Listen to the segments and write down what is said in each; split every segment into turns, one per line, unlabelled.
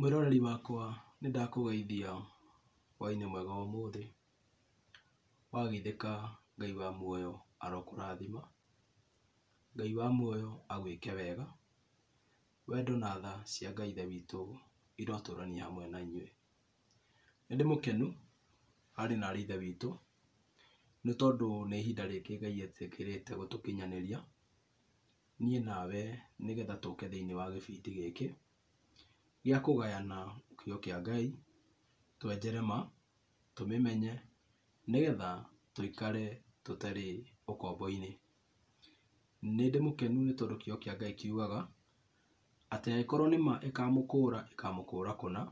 mwĩroreri wakwa nĩ ndakũgeithia hwainĩ mwega ũmũthĩ wageithĩka ngai wa muoyo arokũrathima ngai wa muoyo agwĩke wega wendo na tha cia ngai ithe witũ irotũrania hamwe na inyuĩ nĩ ndĩ mũkenu harĩ na ithe witũ nĩ tondũ nĩ ihinda rĩngĩ ngai etĩkĩrĩte gũtũkinyanĩria niĩ nawe nĩgetha tũke thĩiniĩ wa gĩbindi gĩkĩ gĩa kũgayana kĩo kĩa Ngai, twenjere ma, tũmĩmenye, nĩgetha tũikare tũtarĩ ũkombo-inĩ. Nĩndĩ mũkenu nĩ tondũ kä kĩa Ngai kiugaga, atĩ angĩkorwo nĩ ma ĩkamũkũũra, ĩkamũkũũra kũna,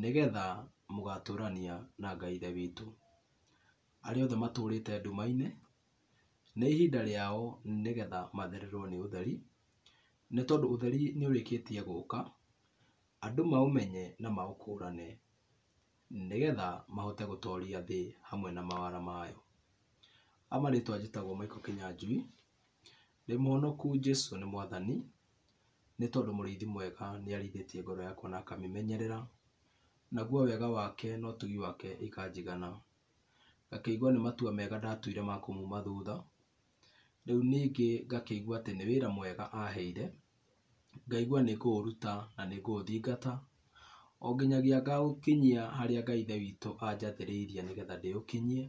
nĩgetha mũgatũũrania na Ngai Ithe witũ. Arĩa othe te nduma-inĩ, nĩ ihinda rĩao nĩgetha mathererwo nĩ ũtheri nĩ tondũ ũtheri nĩ ũrĩkĩtie gũka, andũ maũmenye na maũkũrane nĩgetha mahote gũtoria thĩ hamwe na mawara mayo. A marĩtwa njĩtagwo Michael Kĩnyanjui, ndĩ mũhonoku Jesũ nĩ Mwathani, nĩ tondũ mũrĩithi mwega arĩithĩtie ngoro yakwa na akamĩmenyerera, naguo wega wake na ũtugi wake ikanjigana. Ngakĩigua nĩ matua mega ndatuire ma kũmuma thutha, rĩu ningĩ ngakĩigua atĩ nĩ wĩra mwega aheire, ngaigua nĩ ngũũruta na nĩ ngũũthingata o nginyagia ngaũkinyia harĩa Ngai Ithe witũ anjathĩrĩirie nĩgetha ndĩũkinyie,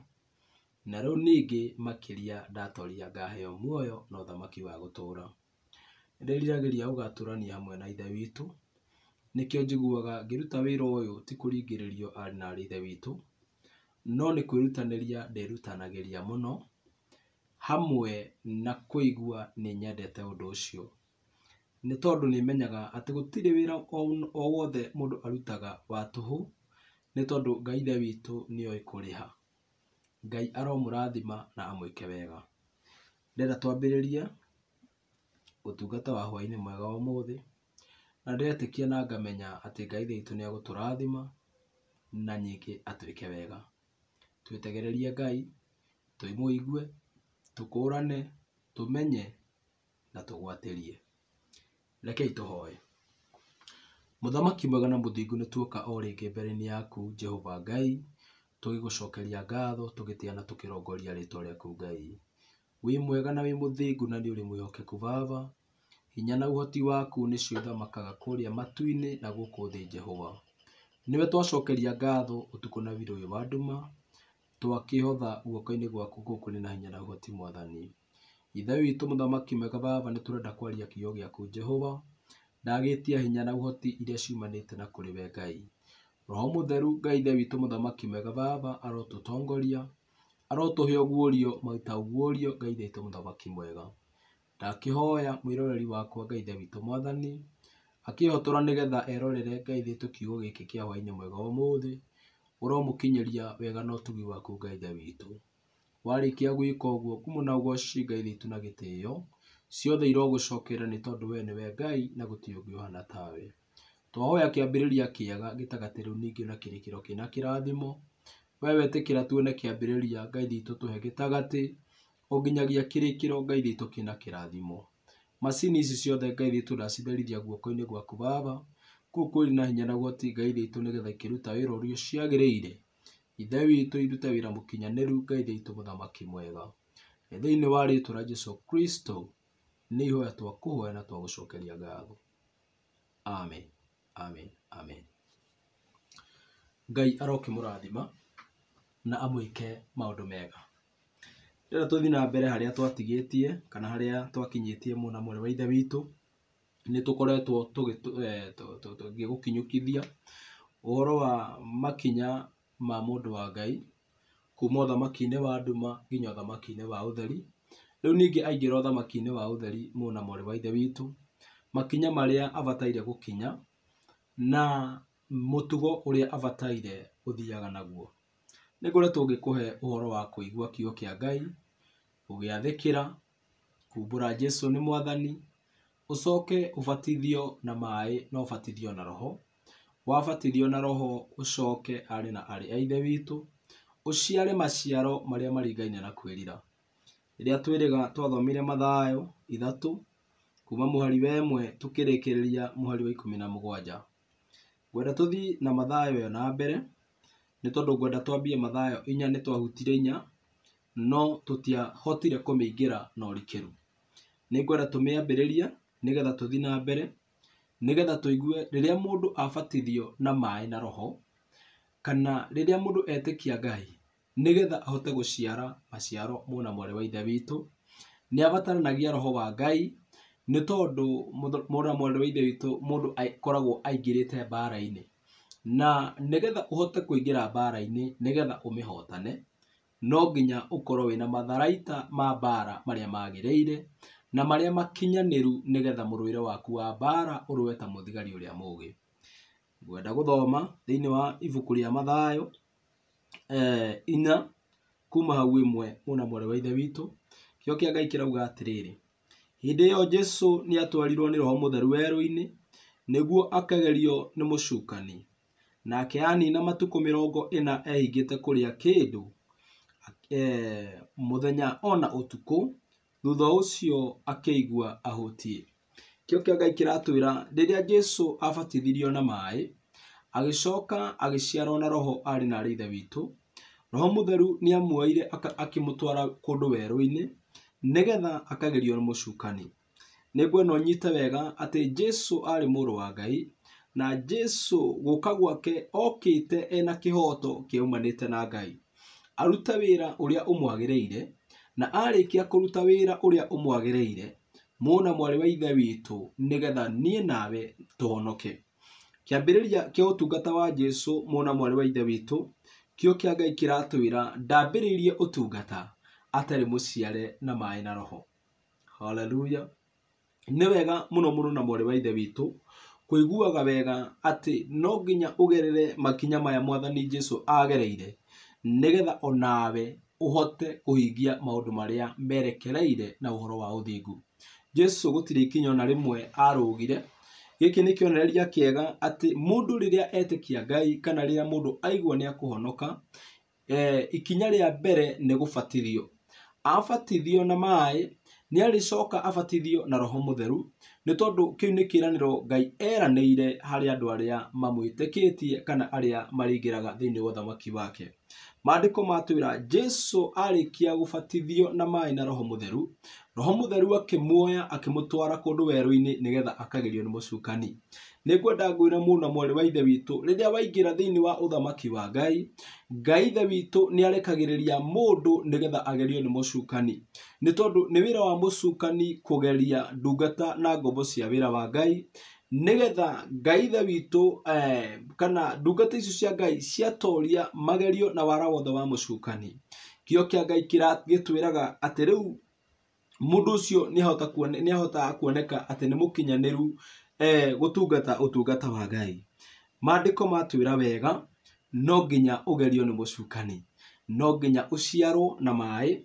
na rĩu ningĩ makĩria ndatoria ngaheo muoyo na ũthamaki wa gũtũũra. Nĩndĩriragĩria gũgatũũrania hamwe na Ithe witũ, nĩkĩo njiguaga ngĩruta wĩra ũyũ ti kũringĩrĩrio naarĩ Ithe witũ, no nĩ kwĩrutanĩria ndĩrutanagĩria mũno hamwe na kũigua nĩ nyendete ũndũ ũcio nĩ tondũ nĩ menyaga atĩ gũtirĩ wĩra o wothe mũndũ arutaga wa tũhũ nĩ tondũ Ngai Ithe witũ oĩ kũrĩha Ngai aromũrathima na amwĩke wega ndĩrenda twambĩrĩrie ũtungata wa hwainĩ mwega wa ũmũthĩ na ndĩretĩkia na ngamenya atĩ Ngai Ithe witũ egũtũrathima na ningĩ atwĩke wega twĩtegererie Ngai twĩmũigue tũkũrane tũmenye na tũgwatĩrie rekei tũhoe mũthamaki mwega na mũthingu nĩ tuoka o rĩngĩ mbere-inĩ yaku jehova ngai tũgĩgũcokeria ngatho tũgĩtĩa na tũkĩrongoria rĩtwa rĩaku ngai wĩ mwega na wĩ mũthingu na nĩ ũrĩ mwĩhokeku baba hinya na ũhoti waku nĩcio ithamakaga kũrĩa matu-inĩ na gũkũ thĩ jehova nĩwe twacokeria ngatho ũtukũ na wirũ ũyũ wa nduma twakĩhotha guoko-inĩ gwaku gũkũ nĩ na hinya na ũhoti mwathani ithe witũ mũthamaki mwega baba nĩ tũrenda kwaria kiugo gĩaku jehova ndagĩtia hinya na ũhoti iria ciumanĩte na kũrĩ we ngai roho mũtheru ngai ithe witũ mũthamaki mwega baba arotũtongoria arotũhe ũguũrio maita ũguũrio ngai ithe witũ mũthamaki mwega ndakĩhoya mwĩroreri wakwa ngai ithe witũ mwathani akĩhotora nĩgetha erorere ngai ithe witũ kiugo gĩkĩ kĩa hwainĩ mwega ũmũthĩ ũromũkinyĩria wega na ũtugi waku Ngai Ithe witũ. Warĩkia gwĩka ũguo kuma na ũgoci Ngai witũ na gĩtĩo, ciothe irogũcokerera nĩ tondũ we nĩwe Ngai na gũtirĩ ũngĩ ũhana tawe. Twahoya kĩambĩrĩria kĩega rĩu ningĩ na kĩrĩkĩro kĩna kĩrathimo. We wetĩkĩra tuone kĩambĩrĩria Ngai witũ tũhe gĩtagatĩ, o nginyagia kĩrĩkĩro Ngai witũ kĩna kĩrathimo. Macini ici ciothe Ngai witũ ndacitherithia guoko-inĩ gwaku Baba kũu kũrĩ na hinya na ngai ithe nĩgetha ikĩruta wĩra ũrĩa ciagĩrĩire ithe witũ irute wĩra mũkinyanĩru ngai ithe mũthamaki mwega thĩinĩ wa rĩtwa rĩa Jesũ Kristo nĩ ihoya twa kũhoya na twa gũcokeria ngatho amen amen amen ngai aroke mũrathima na amwĩke maũndũ mega rĩrĩa tũthiĩ na mbere harĩa twatigĩtie kana harĩa twakinyĩtie mũna mũrĩ wa ithe witũ nä tå koretwo tågä eh, gå kinyå ũhoro wa makinya ma mũndũ wa Ngai kuma ũthamaki-inĩ wa nduma nginya ũthamaki-inĩ wa ũtheri rĩu ningĩ aingĩra ũthamaki-inĩ wa ũtheri na mwarĩ wa ithe witũ makinya marĩa abataire gũkinya na mũtugo ũrĩa abataire gũthiaga naguo nĩ kũrĩa tũngĩkũhe ũhoro wa kũigua kiugo kĩa Ngai gũgĩathĩkĩra kumbũra Jesũ nĩ mwathani ucoke ubatithio na maaĩ no ũbatithio na roho wabatithio na roho ucoke arĩ na arĩ a ithe witũ ũciare maciaro marĩa maringaine na kwĩrira rĩrĩa twĩrĩga twathomire mathayo ithatũ kuma mũhari wa ĩmwe tũkĩrĩkĩrĩria mũhari wa ikũmi na mũgwanja ngwenda tũthiĩ na mathayo ĩyo na mbere nĩ tondũ ngwenda twambie mathayo inya nĩ twahutire inya no tũtiahotire kũmĩingĩra na ũrikĩru nĩ ngwenda tũmĩambĩrĩrie nigetha tuthi na mbere nigetha tuigue riria mundu abatithio na mai na roho kana riria mundu etekia Ngai nigetha ahote guciara maciaro mũna mwarĩ wa Ithe witũ nĩ abataranagia roho wa Ngai ni tondu mũna mwarĩ wa Ithe witu mundu akoragwo aingirite mbara ini na nigetha uhote kuingira mbaara ini nigetha umihotane no nginya ũkorwo na matharaita ma mbaara maria magireire na marĩa makinyanĩru nĩgetha mũrũĩre waku wa mbara ũrũe ta mũthigari ũrĩa mũgĩ. Ngwenda gũthoma thĩinĩ wa ibuku rĩa Mathayo eh, inya kuma hau ĩmwe mũna mwarĩ wa Ithe witũ, kĩo kĩa Ngai kĩrauga atĩrĩrĩ, hĩndĩ ĩyo Jesu nĩatwarirwo nĩ Roho Mũtheru werũ-inĩ nĩguo akegerio nĩ mũcukani. Nake anina matukũ mĩrongo ĩna ehingĩte kũrĩa kĩndũ eh, mũthenya ona ũtukũ thutha ucio akeigua ahũtiĩ kio kĩa ngai kĩratwĩra riria jesu abatithirio na mai agĩcoka agĩciarwo na roho ari na ithe witu roho ni nĩamuoire akimutwara kundu werũ-inĩ nĩgetha akagerio nĩ mũcukani nĩguo no nyite wega atĩ jesu ari muru wa ngai na jesu gũka gwake okĩte ena kihoto kiumanite na ngai arute wĩra ũrĩa ũmwagĩrĩire na arĩkia kũruta wĩra ũrĩa ũmwagĩrĩire mũna mwarĩ wa ithe witũ nĩgetha niĩ nawe tũhonoke kĩambĩrĩria kĩa ũtungata wa jesu mũna mwarĩ wa ithe witũ kĩo kĩa Ngai kĩratwĩra ndambĩrĩirie ũtungata atari mũciare na maaĩ na roho haleluya ni wega mũno mũno na mwarĩ wa ithe witũ kuiguaga wega ati no nginya ugerere makinya maya mwathani jesu agereire nigetha onawe uhote kuhingia maundu maria merekereire na uhoro wa uthingu jesu gutire ikinya na rimwe arugire giki ni kionereria kiega ati mundu riria etikia ngai kana riria mundu aigua ni akuhonoka e, ikinya ria mbere ni gubatithio abatithio na mai ni alicoka abatithio na roho mutheru ni tondu kiu ni kiraniro ngai eraniire hari andu aria mamwitikitie kana aria maringiraga thiini wa thamaki wake maandĩko matwira jesu kia gufatithio na mai na roho mutheru roho mutheru akĩmuoya akimutwara kundu werũ-inĩ nĩgetha akagerio nĩ mũcukani nĩ ngwenda muno mũndũ mwarĩ wa ithe witũ rĩrĩa waingĩra thĩinĩ wa uthamaki wa ngai ngai ithe witu nĩ arekagiriria mũndũ nigetha agerio ni mucukani ni tondu ni wira wa mucukani kugeria ndungata na ngombo cia wira wa ngai nigetha ngai the witå eh, kana ndungata icio cia ngai ciatoria magerio na wara wothe wa mucukani kio kia ngai gitwiraga atä rä u må ndå å cio nä hota kuoneka atä nä må kinyanä ru eh, gå tungata å tungata wa ngai mandäko matwä ra wega no nginya å gerio nä må cukani no nginya å ciarwo na maä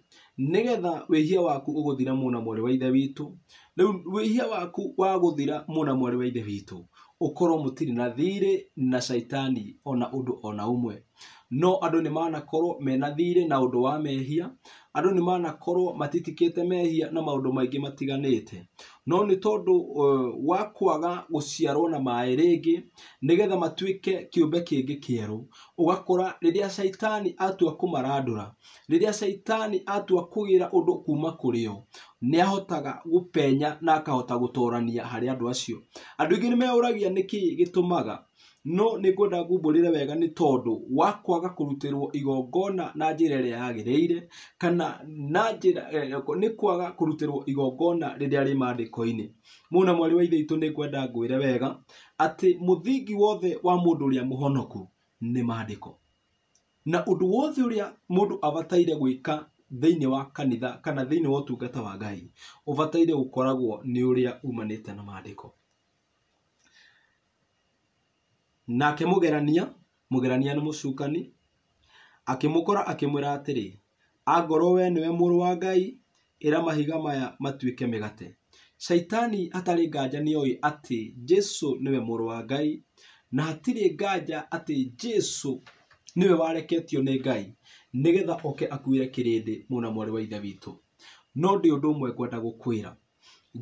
nigetha wihia waku uguthira muna mwari wa ithe witu riu wihia waku waguthira muna mwari wa ithe witu ukorwo mutiri na thiri na shaitani ona undu ona umwe no andu ni manakorwo mena thiri na undu wa mehia andu ni manakorwo matitikite mehia na maundu maingi matiganite no nä tondå uh, wa kwaga gå ciarwo na maä rä ngä getha matuä ke kä mbe kä ngä kä erå å gakora rä rä a caitani atua kå marandå ra rä rä a caitani atua kå gä ra å ndå kuma kå rä o nä ahotaga gå penya na akahota gå torania harä andå acio andå aingä nä meå ragia nä kä gä tå maga no nä ngwenda ngumbå rä re wega nä tondå wa kwaga kå rutärwo igongona na njä ra ä rä a yagä rä kana na njä eh, eh, nä kwaga kå rutärwo igongona rä rä a rä mandä ko-inä må na mwarä wa ithe itå nä ngwenda ngwä re wega atä må thingi wothe wa må ndå å rä a må honoku nä mandä ko na å ndå wothe å rä a må ndå abataire gwä ka wa kanitha kana thĩinĩ wa ũtungata wa ngai ũbataire gũkoragwo ni ũrĩa umanite na maandĩko na akĩmũgerania mugerania ni mucukani akimukora akimwira atiri angorwo we niwe mũrũ wa ngai ĩra mahiga maya matuĩke mĩgate caitani hatarĩ nganja nĩoĩ ati jesu niwe mũrũ wa ngai na hatirĩ nganja ati jesu niwe wareketio ni ngai nigetha oke akuire kirindi muna mwari wa ithe witũ no ndi undu ũmwe ngwenda gũkwĩra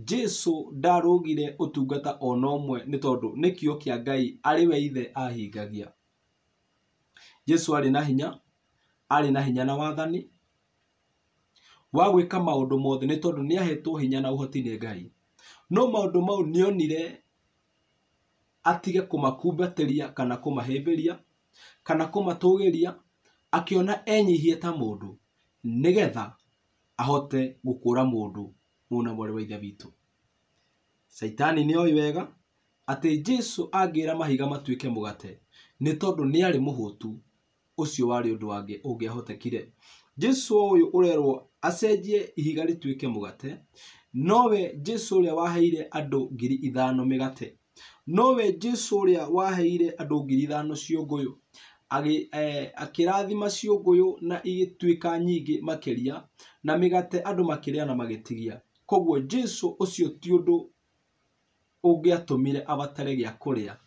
jesu ndarũgire utungata ona ũmwe nĩ tondũ nĩ kĩo kĩa ngai ari we ithe ahingagia jesu ari na hinya ari na hinya na wathani wa gwĩka maũndũ mothe ni tondu ni ahetwo hinya na uhoti ni ngai no maundu mau onire atige kũmakumbatĩria kana kũmahĩmbĩria kana kũmatũgĩria akiona enyihie ta mũndũ nĩgetha ahote gukura mundu muna mwarä wa ithe witå caitani nä oä wega atä jesu angä ra mahiga matuä ke må gate nä tondå nä arä må håtu å cio warä å ndå wangä å ngä ahotekire jesu å yå å rerwo acenjie ihiga rä tuä nowe jesu å rä a waheire andå ngiri ithano mä gate nowe jesu å rä a waheire andå ngiri ithano ciångå yå e, akĩrathima ciũngũyũ na igĩtuĩka nyingĩ makĩria na mĩgate andũ makĩrĩa na magĩtigia koguo jesu ucio ti undu ungiatumire abatare gia kuria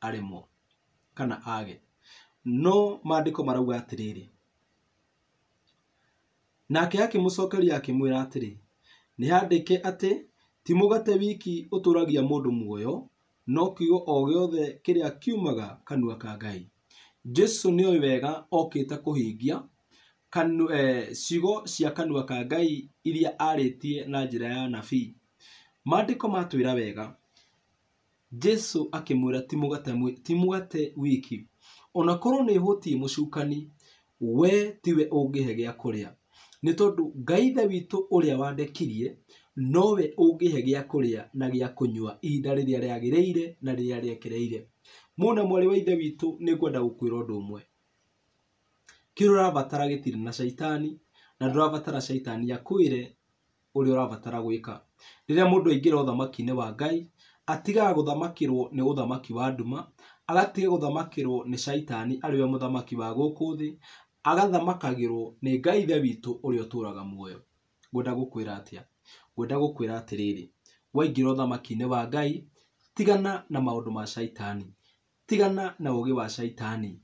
aremwo kana age no maandiko marauga atiriri nake akimucokeria akimwira atiri ni handike ati ti mugate wiki uturagia mundu muoyo no kiugo o giothe kiria kiumaga kanua ka ngai jesu nioĩ wega okĩte kũhingia kanu eh, ciugo cia kanua ka ngai iria arĩtie na njĩra ya nabii maandĩko matwĩra wega jesu akĩmwĩra ti mũgate ti wiki ona korwo nĩ hũtie mũcukani we tiwe ũngĩhe gĩa kũrĩa nĩ tondũ ngai ithe witũ ũrĩa wandekirie nowe ũngĩhe gĩa kũrĩa na gĩa kũnyua ihinda rĩrĩa rĩagĩrĩire na rĩrĩa rĩekereire mũna mwarĩ wa ithe witũ nĩ ngwenda gũkwĩra ũndũ ũmwe kä urabatara gä tirä na caitani na ndå rabatara caitani akwä re å rä a å rabatara gwä ka rä rä a må ndå aingä ra å thamaki-inä wa ngai atigaga gå ni rwo nä å thamaki wa nduma agatiga gå thamakä rwo nä caitani arä we må thamaki wa gå thä agathamakagä rwo nä ngai ithe witå å rä a å tå raga muoyo ngwenda gukwira atia ngwenda gå kwä ra atä rä rä waingä ra å thamaki-inä wa ngai tigana na maå ndå ma caitani tigana na å gä wa caitani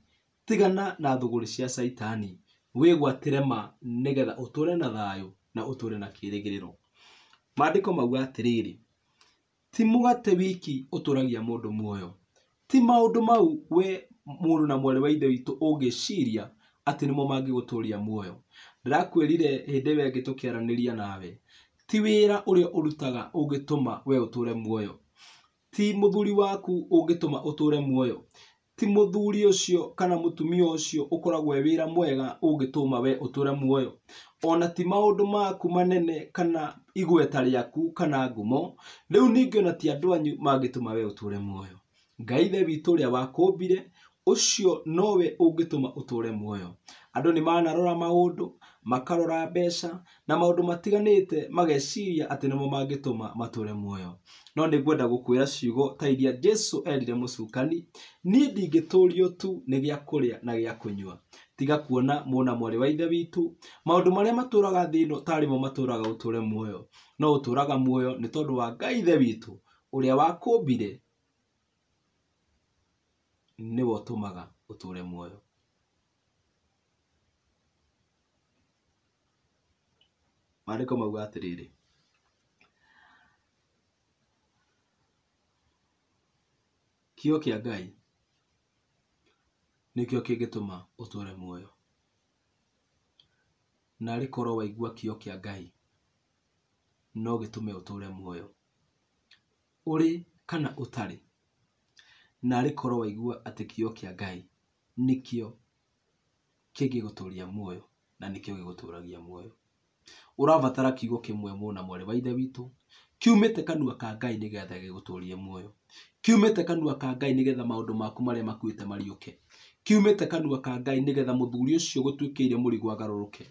tigana na thuguri cia caitani wĩgwatĩre ma nĩgetha ũtũre na thayo na uture na kirigiriro mandiko mau atiriri ti mugate wiki uturagia mundu muoyo ti maundu mau we mũrũ na mwarĩ wa ithe witũ ũngĩciria atĩ nĩmo mangĩgũtũria muoyo ndirakwirire hinde we ngitukiaraniria nawe ti wira ũrĩa urutaga ungituma we uture muoyo ti muthuri waku ungituma uture muoyo ti muthuri ucio kana mutumia ucio ukoragwo e wira mwega ungituma we uture muoyo ona ti maundu maku manene kana igweta riaku kana ngumo riu ningi ona ti andu anyu mangituma we uture muoyo ngai ithe witũ ũrĩa wakũmbire ũcio nowe ungituma uture muoyo ni mana manarora maundu makarora mbeca na maundu matiganite mageciria ati nimo mangituma mature muoyo no ningwenda gukwira ciugo ta iria jesu erire mucukani ni ndingiturio tu ni gia kuria na gia kunywa tiga kuona mona mwari wa ithe witũ maundu maria maturaga thino tarimo maturaga uture muoyo no uturaga muoyo ni tondu wa ngai ithe witũ uria wakumbire niwe utumaga uture muoyo maandiko mauga atĩrĩrĩ, kĩyo kĩa Ngai nĩkĩo kĩngĩtũma utore muoyo. na korwo waigua kio kia Ngai no gĩtũme utore muoyo, uri kana utari na korwo waigua atĩ kĩyo kĩa Ngai nĩkĩo kĩngĩgũtũũria muoyo na nĩkĩo gĩgũtũũragia muoyo urabatara kiugo kimwe muna mwarĩ wa ithe witũ kiumĩte kanua ka ngai nigetha gĩgũtũrie muoyo kiumĩte kanua ka ngai nigetha maundu maku marĩa makuĩte mariũke kiumĩte kanua ka ngai nigetha muthuri ucio gutwikire mũrigo agarũrũke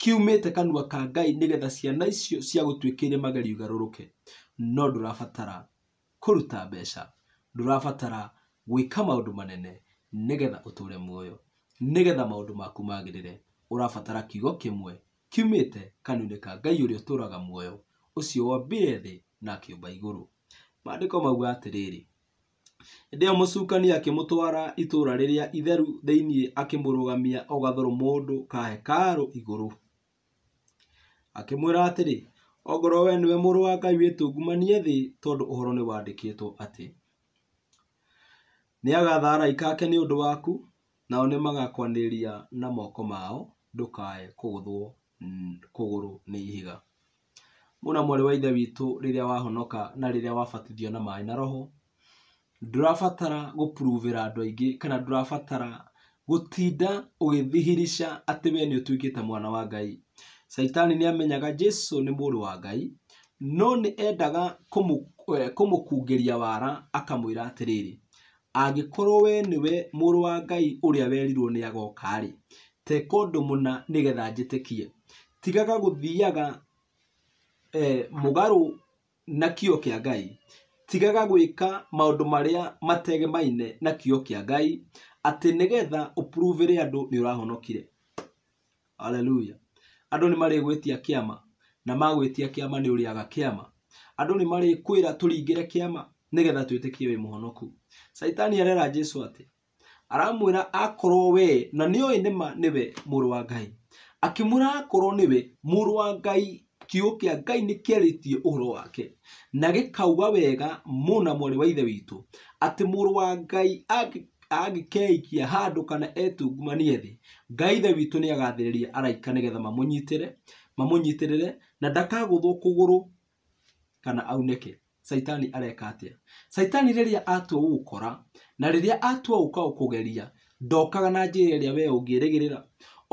kiumĩte kanua ka ngai nigetha ciana icio cia gutwikire mageri ugaruruke no ndũrabatara kuruta mbeca ndũrabatara gwĩka maundu manene nigetha uture muoyo nigetha maundu maku magirire ũrabatara kiugo kimwe kiumĩte kanua-inĩ ka ngai ũrĩa ũtũũraga muoyo ũcio wambire thĩ na akĩũmba igũrũ maandĩko mauga atĩrĩrĩ hĩndĩ ĩyo mũcukani akĩmũtwara itũũra rĩrĩa itheru thĩinĩ akĩmũrũgamia o gathũrũ mũndũ ka hekarũ igũrũ akĩmwĩra atĩrĩ ongorwo we nĩwe mũrũ wa ngai wĩtungumanie thĩ tondũ ũhoro nĩ wandĩkĩtwo atĩ nĩagatha araika ake nĩ ũndũ waku nao nĩmagakwanĩrĩria na moko mao ndũkae kũgũthwo Mm, kuguru ni ihiga mũna mwarĩ wa ithe witũ rĩrĩa wahonoka na rĩrĩa wabatithio na maĩ na roho ndũrabatara gũpuruvĩra andũ aingĩ kana ndũrabatara gũtinda ũgĩthihirica atĩ wee nĩ ũtuĩkĩte mwana wa ngai caitani nĩ amenyaga jesu nĩ mũrũ wa ngai no nĩ endaga eh, kũmũkungĩria wara akamwĩra atĩrĩrĩ angĩkorwo we nĩwe mũrũ wa ngai ũrĩa werirwo nĩ agoka-rĩ teka ũndũ mũna nĩgetha kie tigaga thiaga eh, mugaru na kio kia ngai tigaga gwika maundu maria maine na kio kia ngai ati nigetha upruvire andu ni urahonokire haleluya andu ni kä ama na ra tå ni uriaga kä andu ni getha turingire tä nigetha twitikie må muhonoku saitani arera jesu ati aramwira akorwo we na nä nima niwe muru wa ngai akĩmũrakorwo nĩwe mũrũ wa ngai kiugũ kĩa ngai nĩ kĩarĩtie ũhoro wake na gikauga wega muna mwari wa ithe witũ atĩ mũrũ wa ngai angĩkeikia handũ kana etungumanie thi ngai ithe witu ni agathiriria araika nĩgetha mamunyitire mamunyitirire na ndakagũthwo kuguru kana auneke saitani areka atia saitani riria atua gũgũkora na riria atua gũka gũkũgeria ndokaga na njĩra ĩrĩa wee ũngĩrĩgĩrĩra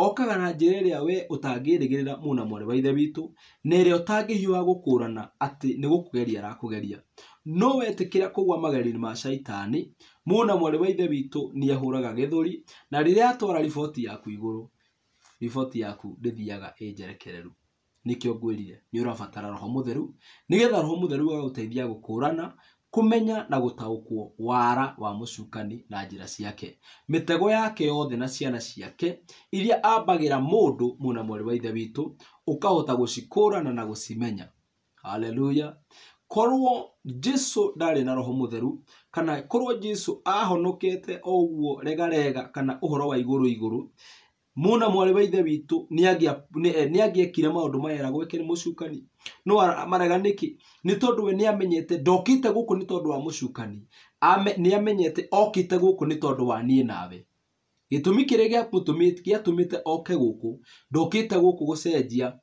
okaga na njä ra ä rä a we å tangä rä gä rä ra må na mwarä wa ithe witå na ä rä a å tangä hiå gå kå rana atä nä gå kå geria arakå geria no wetä kä ra kågwa magerio ma caitani må na mwarä wa ithe witå nä ahå raga gä thå na rä rä a atwara riboti yaku igå rå riboti yaku ndä thiaga ä njerekereru nä kä o rire nä å rabatara roho må theru nä getha roho må theru agagå teithia gå kå rana kumenya na gutaukwo wara wa mucukani na njira ciake mitego yake yothe na ciana ciake iria ambagira mundu muna mwari wa ithe witu ukahota gucikurana na gucimenya haleluya korwo jesu ndarä na roho mutheru kana korwo jesu ahonokete oguo regarega kana uhoro wa iguru iguru muna mwale wa ithe witå nä eh, angäekire maå ndå mayera gweke nä må cukani no marega nä kä nä we nä amenyete ndokä te gå kå nä tondå wa må cukani nä amenyete okä te gå kå nä tondå wa niä nawe gä tå mi kä rä gäatå mä te oke gå kå ndokä te gå kå gå cenjia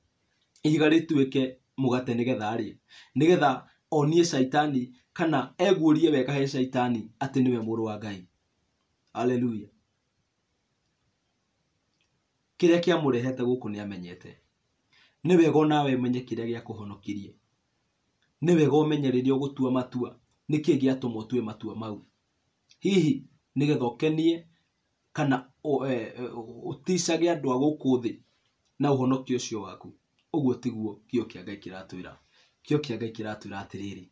ihiga tuä ke må gate nä getha rä nä getha onie caitani kana eguå rie wega he caitani atä nä we må rå wa ngai haleluya kĩrĩa kĩamũrehete gũkũ nĩ amenyete. Nĩ wega onawe ũmenye kĩrĩa gĩakũhonokirie. Nĩ wega ũmenye rĩrĩa ũgũtua matua, nĩkĩĩ gĩatũma ũtue matua mau. Hihi nĩgetha ũkenie kana e, e, ũticage andũ a gũkũ thĩ na ũhonokio ũcio waku. Ũguo tiguo kĩo kĩa Ngai kĩratwĩra. Kĩo kĩa Ngai kĩratwĩra atĩrĩrĩ,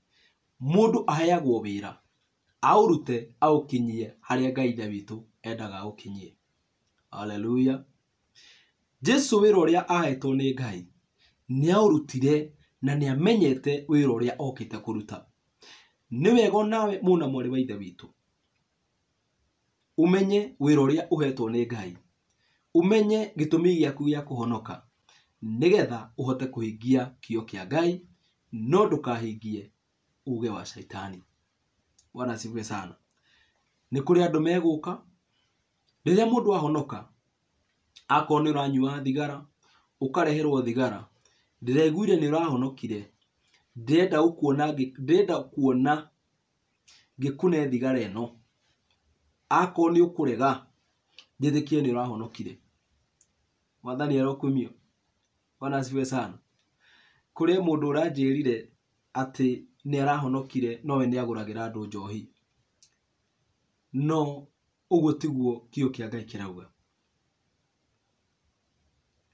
mũndũ aheagwo wĩra aũrute aũkinyie harĩa Ngai ithe witũ endaga aũkinyie. Haleluya. jesu wä ra ahetwo nä ngai nä aårutire na ni amenyete wä ra å rä a te wega nawe må na wa ithe witå umenye wä ra å rä ngai umenye gä tå mi kuhonoka aku uhote a kio kä ngai no ndå uge wa shaitani bwana asifiwe sana nä kå rä andå megå ka ahonoka akorwo nä å ranyuaga thigara å kareherwo thigara ndĩraiguire nä å rahonokire ndĩrenda kuona ngä kuona thigara thigara no akorwo nĩ ũkũrega njĩtĩkie rahonokire ũrahonokire mwathani kå rä må sana å ranjä rire atä nä arahonokire nowe ragä ra andå njohi no guo tiguo kä a ngai rauga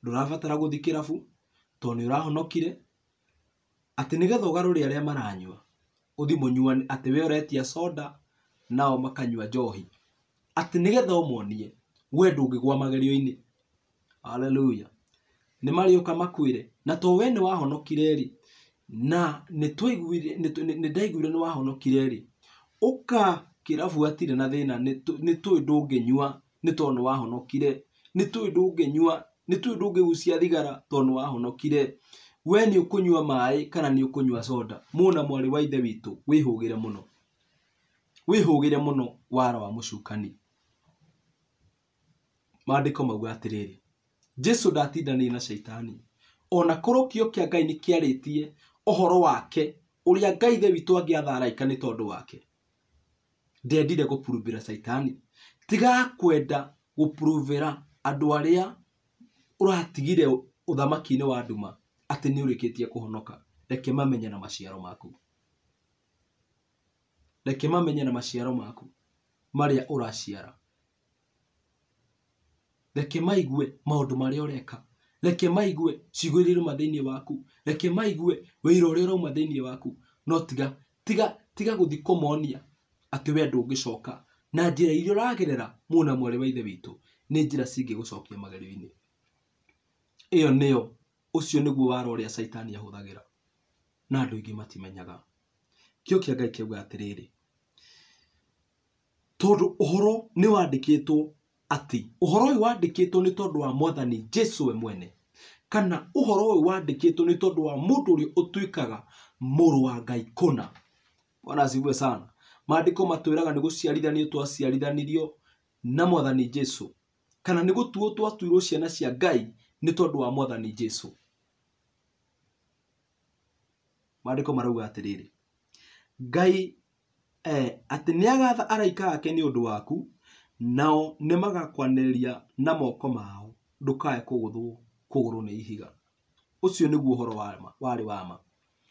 ndurabatara guthi kirabu to ni urahonokire ati nigetha ugarure aria maranyua uthi munyuani ati we uretia soda nao makanyua johi ati nigetha umonie we ndungigwa magerio-ini haleluya nä marä makwire na to we nä wahonokire ri na nä ndaiguire nä wahonokire rä uka kä rabu na thä na nä tå ä ndå ngä nä wahonokire nä tu ndungenywa ndå nä tu ndå ngä gucia thigara tondå wahonokire we nä å kå nyua maä kana nä å kå nyua soda må na mwarä wa ithe witå wä hå gä re må no wä hå gä re må no wara wa må cukani maandä ko mauga atä rä rä jesu ndatindania na caitani ona korwo kĩo ngai nä kä arä wake ũrĩa ngai ithe witũ angĩatha atharaika nĩ tondũ wake ndendire ra caitani tiga kwenda gũpurubĩra andũ arĩa uratigire uthamaki inĩ wa nduma ati ni ũrĩkĩtie kuhonoka reke mamenye na maciaro maku reke mamenye na maciaro maku maria ũraciara reke maigue maũndũ marĩa ũreka reke maigue ciugo iria irauma thĩinĩ waku reke maigue wĩra ũrĩa ũrauma thĩinĩ waku no tiga tiga tiga gũthiĩ kũmonia atĩ we ndũngĩcoka na njira iria ũragerera muna mwari wa ithe witũ nĩ njĩra cingĩgũcokia magerio-inĩ ĩyo nĩyo ũcio nĩguo wara ũrĩa caitani ahũthagĩra na andũ ingi matimenyaga kĩo kĩa ngai kiauga atĩrĩrĩ tondũ uhoro ni wandĩkĩtwo ati uhoro ũyũ wandĩkĩtwo ni tondũ wa mwathani jesu we mwene kana uhoro ũyũ wandĩkĩtwo ni tondũ wa mũndũ ũrĩa ũtuĩkaga muru wa ngai kũna bwana sibwe sana maandĩko matwĩraga ni gũciarithanio twaciarithanirio na mwathani jesu kana ni gũtuo twatuirwo ciana cia ngai nä tondå wa mwathani jesu maandiko marauga atä ngai eh, atä nä agatha araika ake nä å ndå waku nao nä magakwanä na moko mao ndå kae kå gå kũgũrwo nä ihiga ũcio nĩguo ũhoro warĩ wa ma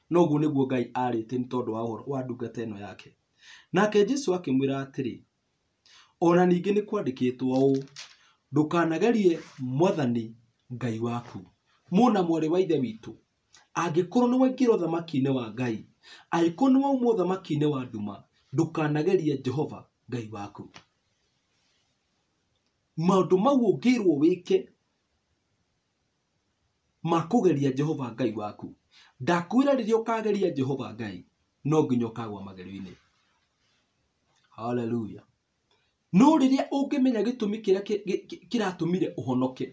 noguo guo ngai te nĩ tondũ wa horo wa ndungata no yake nake jesu atä rä ona kä two kwandĩkĩtwo ndå kanagerie mwathani ngai waku muna mwari wa ithe witu angĩkorwo ni waingĩra thamaki inĩ wa ngai angĩkorwo nĩ wauma thamaki inĩ wa nduma ndũkanagerie jehova ngai waku maũndũ mau ũngĩirwo wĩke makugeria jehova ngai waku ndakwĩra rĩrĩa ũkageria jehova ngai no nginya ũkagwa magerio-inĩ haleluya no rĩrĩa ũngĩmenya gĩtũmi kĩrĩa kĩratũmire ki,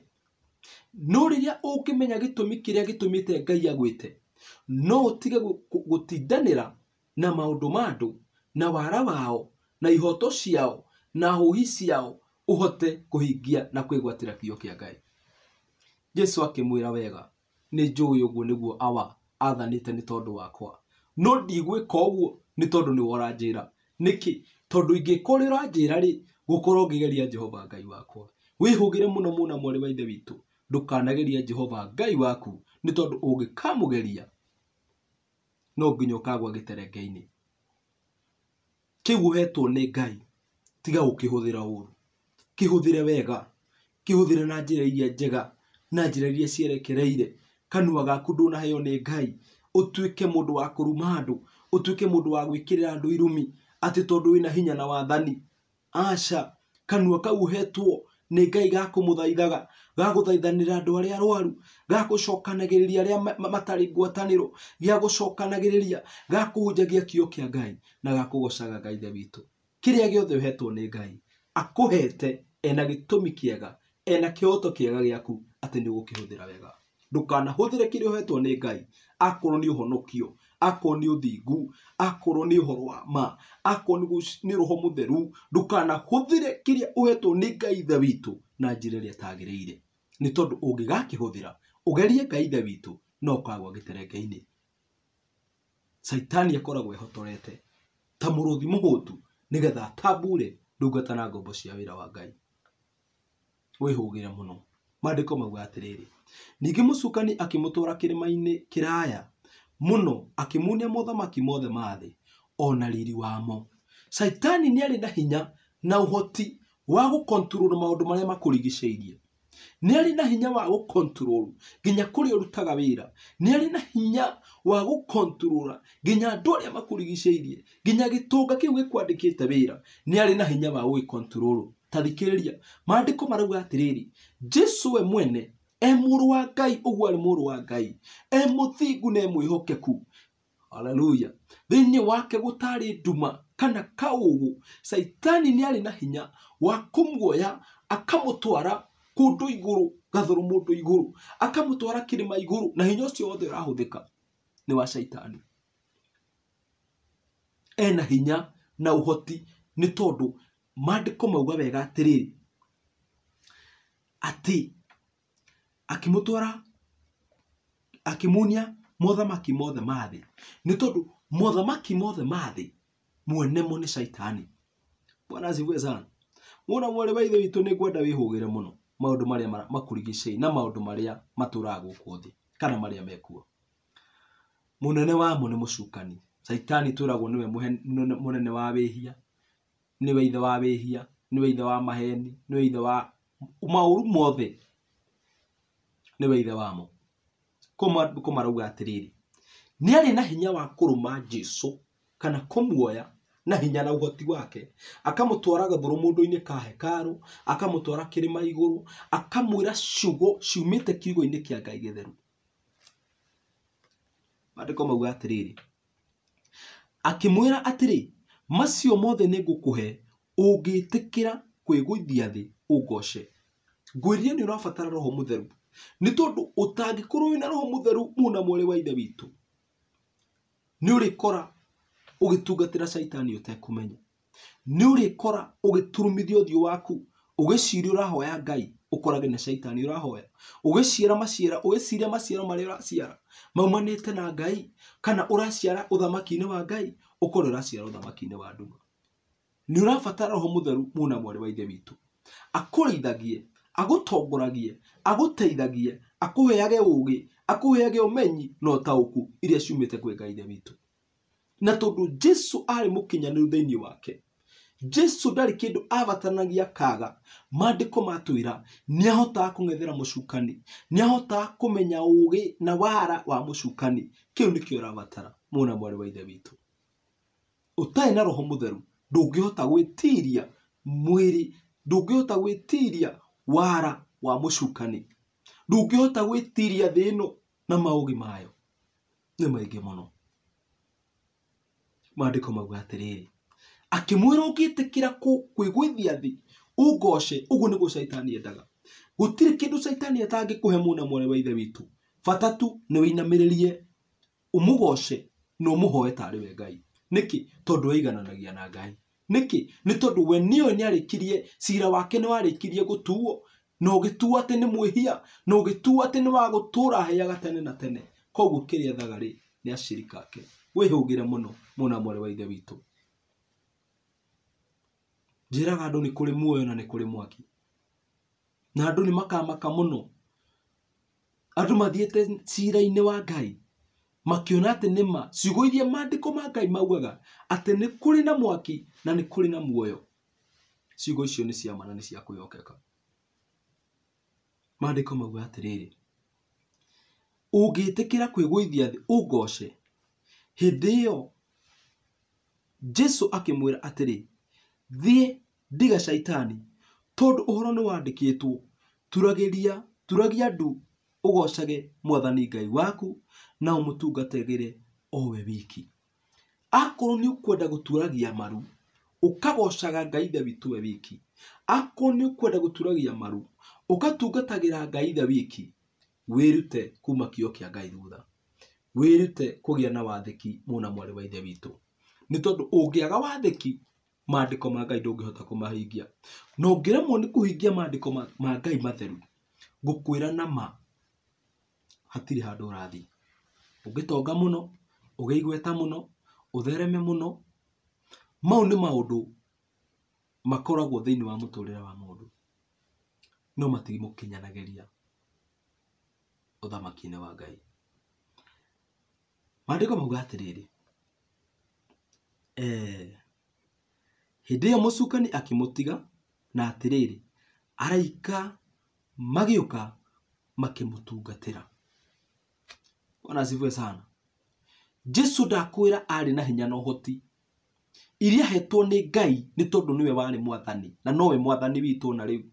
no rĩrĩa ũngĩmenya gĩtũmi kĩrĩa gĩtũmĩte Ngai agwĩte no ũtige gũtindanĩra na maũndũ ma andũ na wara wao na ihoto ciao na hũhi ciao ũhote kũhingia na kwĩgwatĩra kio kĩa Ngai. jesu akĩmwĩra wega, nĩ njũĩ ũguo nĩguo awa athanĩte nĩ tondũ wakwa, no ndigwĩka ũguo nĩ tondũ nĩwe ũranjĩra. Nĩkĩ? Tondũ ingĩka ũrĩa njira rĩ ngũkorwo ngĩgeria Jehova Ngai wakwa. wihugire muno muno mwari wa Ithe witu ndukanageria jehova ngai waku nä tondå å ngä kamå no nginya å kagwa gä terenge-inä kä u hetwo nä ngai tiga å kä hå thä ra å ru kä hå thä re wega kä hå thä re na njä ra iria njega na njä ra iria cierekereire kanua gaku ndånaheo nä ngai å tuä ke må ndå wa kå ruma andå å tuä ke må ndå wa gwä kä rä ra andå irumi atä tondå wä na hinya na wathani aca kanua kau hetwo nä ngai gakå må thaithaga gagå thaithanä ra andå arä a rwaru gagå cokanagä rä ria arä a matarä ngwatanä ro gä agå cokanagä rä ria gakå hunjagia kio kä a ngai na gakå gocaga ngaithe witå kä rä a gä othe å hetwo nä ngai akå hete ena gä tå mi kä ega ena kä hoto kä ega gä aku atä nä å gå kä hå thä ra wega ndå kanahå thä re kä rä å hetwo nä ngai akorwo nä å honokio akorwo nä å thingu akorwo nä å wa ma akorwo nä roho må theru ndåkanahå thä re kä rä a å hetwo nä ngai witå na njä ra ä rä a tagä rä ire nä tondå å ngä gakä hå thä ra å gerie ngai witå no kagwa gä terengeinä caitani akoragwo ehotorete ta må rå thi må hå tu nä getha tambure ndungata na ngombo cia wä ra wa ngai wä hå gä re må no mandä ko mauga atä rä rä ningä må cukani akä må twara kä rä ma-inä kä raya muno akimunia mothamaki mothe ma thĩ ona riri wamo saitani nĩ arĩ na hinya na ũhoti wa control maũndũ marĩa makũrigicĩirie nĩ arĩ na hinya wa control nginya kuri ũrutaga wĩra nĩ arĩ na hinya wa gũkonturũra nginya andũ arĩa makũrigicĩirie nginya gĩtũnga kĩu gĩkwandĩkĩte wĩra nĩ arĩ na hinya wa gu control thikĩrĩria maandĩko marauga atĩrĩrĩ jesu we mwene e muru wa ngai uguo ari muru wa ngai e muthingu na e mwihokeku haleluya thiini wake gutari nduma kana kaugu saitani ni ari na hinya wa kumuoya akamutwara kundu iguru gathuru mundu iguru akamutwara kirima iguru na hinya ucio wothe urahuthika ni wa saitani ena hinya na uhoti ni tondu maandiko mauga wega atiriri ati akimutwara akimunia mothamaki mothe ma thä nä tondå mothamaki mothe ma thä muonemo nä caitani bwana zivue sana wona mwarä baithe ithe witå nä wihugire wä hå gä re må no maå ndå marä a na maå ndå marä a matå raga gå kana maria mekuo må nene wamo nä må cukani caitani tå ragwo nene wa wä hia nä ithe wa wä hia nä ithe wa maheni nä we ithe wa maå ru mothe we ithe wamo kå marauga rä nä arä na hinya wa kå rå ma jesu kana kå muoya na hinya na ũhoti wake rå må ndå inä ka hekarũ akamũtwara kĩrĩma igũrũ akamwĩra ciugo ciumĩte kiugo kä a ngai gĩtheru mandĩko mauga ra atä rä macio mothe ithia thä å ngoce ngwä ũngoce nä å rabatara roho theru nä tondå å tangäkorwo wä na roho må theru muna mwarä wa ithe witå nä å rä kora å gä tungatä ra caitani å tekå menya nä å rä kora å gä turumithia å thiå waku å gä ciria å rahoya ngai å korage na caitani å rahoya å gä ciara maciara å gä ciria maciaro marä a å raciara maumanä te na ngai kana å raciara å thamaki-inä wa ngai å korwo å raciara å thamaki-inä wa nduma nä å rabatara roho må theru muna mwarä wa ithe witå akå rä ithagie agå tongoragie aguteithagie akuheage ugi akuheage umenyi na tauku iria ciumite kwe ngai ithe witũ na tondu jesu arĩ mũkinyaniru thĩinĩ wake jesu ndarĩ kĩndũ abatanagia kaga maandĩko matwĩra ni ahotaga kungethera mũcukani ni ahotaga kumenya ũũgĩ na wara wa mũcukani kĩu nĩkĩo ũrabatara muna mwari wa ithe witũ utai na roho mutheru ndungihota gwitiria mwiri ndungihota gwitiria wara wa mucukani ndungihota gwitiria thino na maugi mayo ni maingi muno maandiko mauga atiriri akimwira kira ku kwigwithia thi ungoce ugu ni gucaitani endaga gutire kindu caitani shaitani kuhe muna mwene wa ithe witu bata ni winamiririe umugoce na umuhoe tari we ngai niki tondu eigananagia na ngai niki ni tondu we ni arikirie cira wake ni warikirie gutuo na ũgĩtua atĩ nĩ mwĩhia na ũgĩtua atĩ nĩ wa gũtũũra heaga tene na tene koguo kĩrĩa ethaga-rĩ nĩ acirika ake wĩhũgĩre mũno mũna mwarĩ wa ithe witũ njĩraga andũ nĩ kũrĩ muoyo na nĩ kũrĩ mwaki na andũ nĩ makamaka mũno andũ mathiĩte cira-inĩ wa ngai makiona atĩ nĩma ciugo iria maandĩko ma ngai maugaga nä kå rä na mwaki na kå rä na muoyo ciugo icio nä ciamana nä na cia maandiko mauga atĩrĩrĩ ũngĩtĩkĩra kwĩgũithia thĩ ũngoce hĩndĩ ĩyo jesu akĩmwĩra atĩrĩ thiĩ ndiga shaitani tondũ ũhoro nĩ wandĩkĩtwo turagĩria turagia andũ ũgocage mwathani ngai waku na o owe wiki akorwo nĩ ũkwenda gũturagia maru ũkagocaga ngai ithe witũ we wiki akorwo nĩ ũkwenda gũturagia maru ugatungatagĩra ngai ithe wiki wirute kuma kio kia ngai thutha wirute kugia na wathiki muna mwarĩ wa ithe witũ ni tondu ungiaga wathiki maandiko ma ngai ndũngĩhota kũmahingia na ũngĩremwo ni kuhingia maandiko ma ngai matheru ngũkwĩra na ma hatiri handu urathi ungitonga muno ugeigweta igweta uthereme muno mau ni maundu makoragwo thĩinĩ wa mũtũũrĩre wa mundu no matimukinyanagiria ũthamaki-inĩ wa ngai maandĩko mauga atĩrĩrĩ eh, hĩndĩ ĩyo mũcukani akĩmũtiga na atĩrĩrĩ araika magĩũka makĩmũtungatĩra ona sivue sana jesu ndakwĩra ari na hinya na hoti iria hetwo ni ngai ni tondu niwe wari mwathani na nowe mwathani witu na riu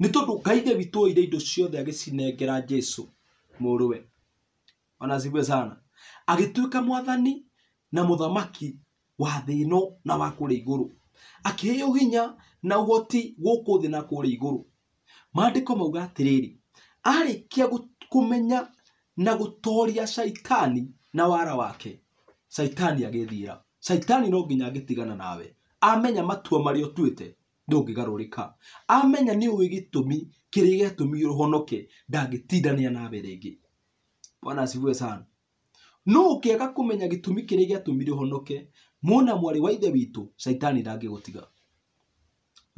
nä tondå ngai ithe witå oire indo ciothe cinengera jesu mårũwe ona zigue sana ka mwathani na thamaki wa thä no na wa rå akä akĩheo hinya na ũhoti gũkũ thĩ na kũrĩa igũrũ maandĩko mauga kia kå menya na toria caitani na wara wake caitani ra caitani no nginya tigana nawe amenya matua tuä te ndungigarurika amenya ni ũĩ gitumi kĩrĩa tumi ũhonoke ndangĩtindania na berenge bwana asifiwe sana no ũkĩaga kũmenya gĩtũmi kĩrĩa gĩatũmire ũhonoke mwana mwarĩ wa ithe witũ caitani ndangĩgũtiga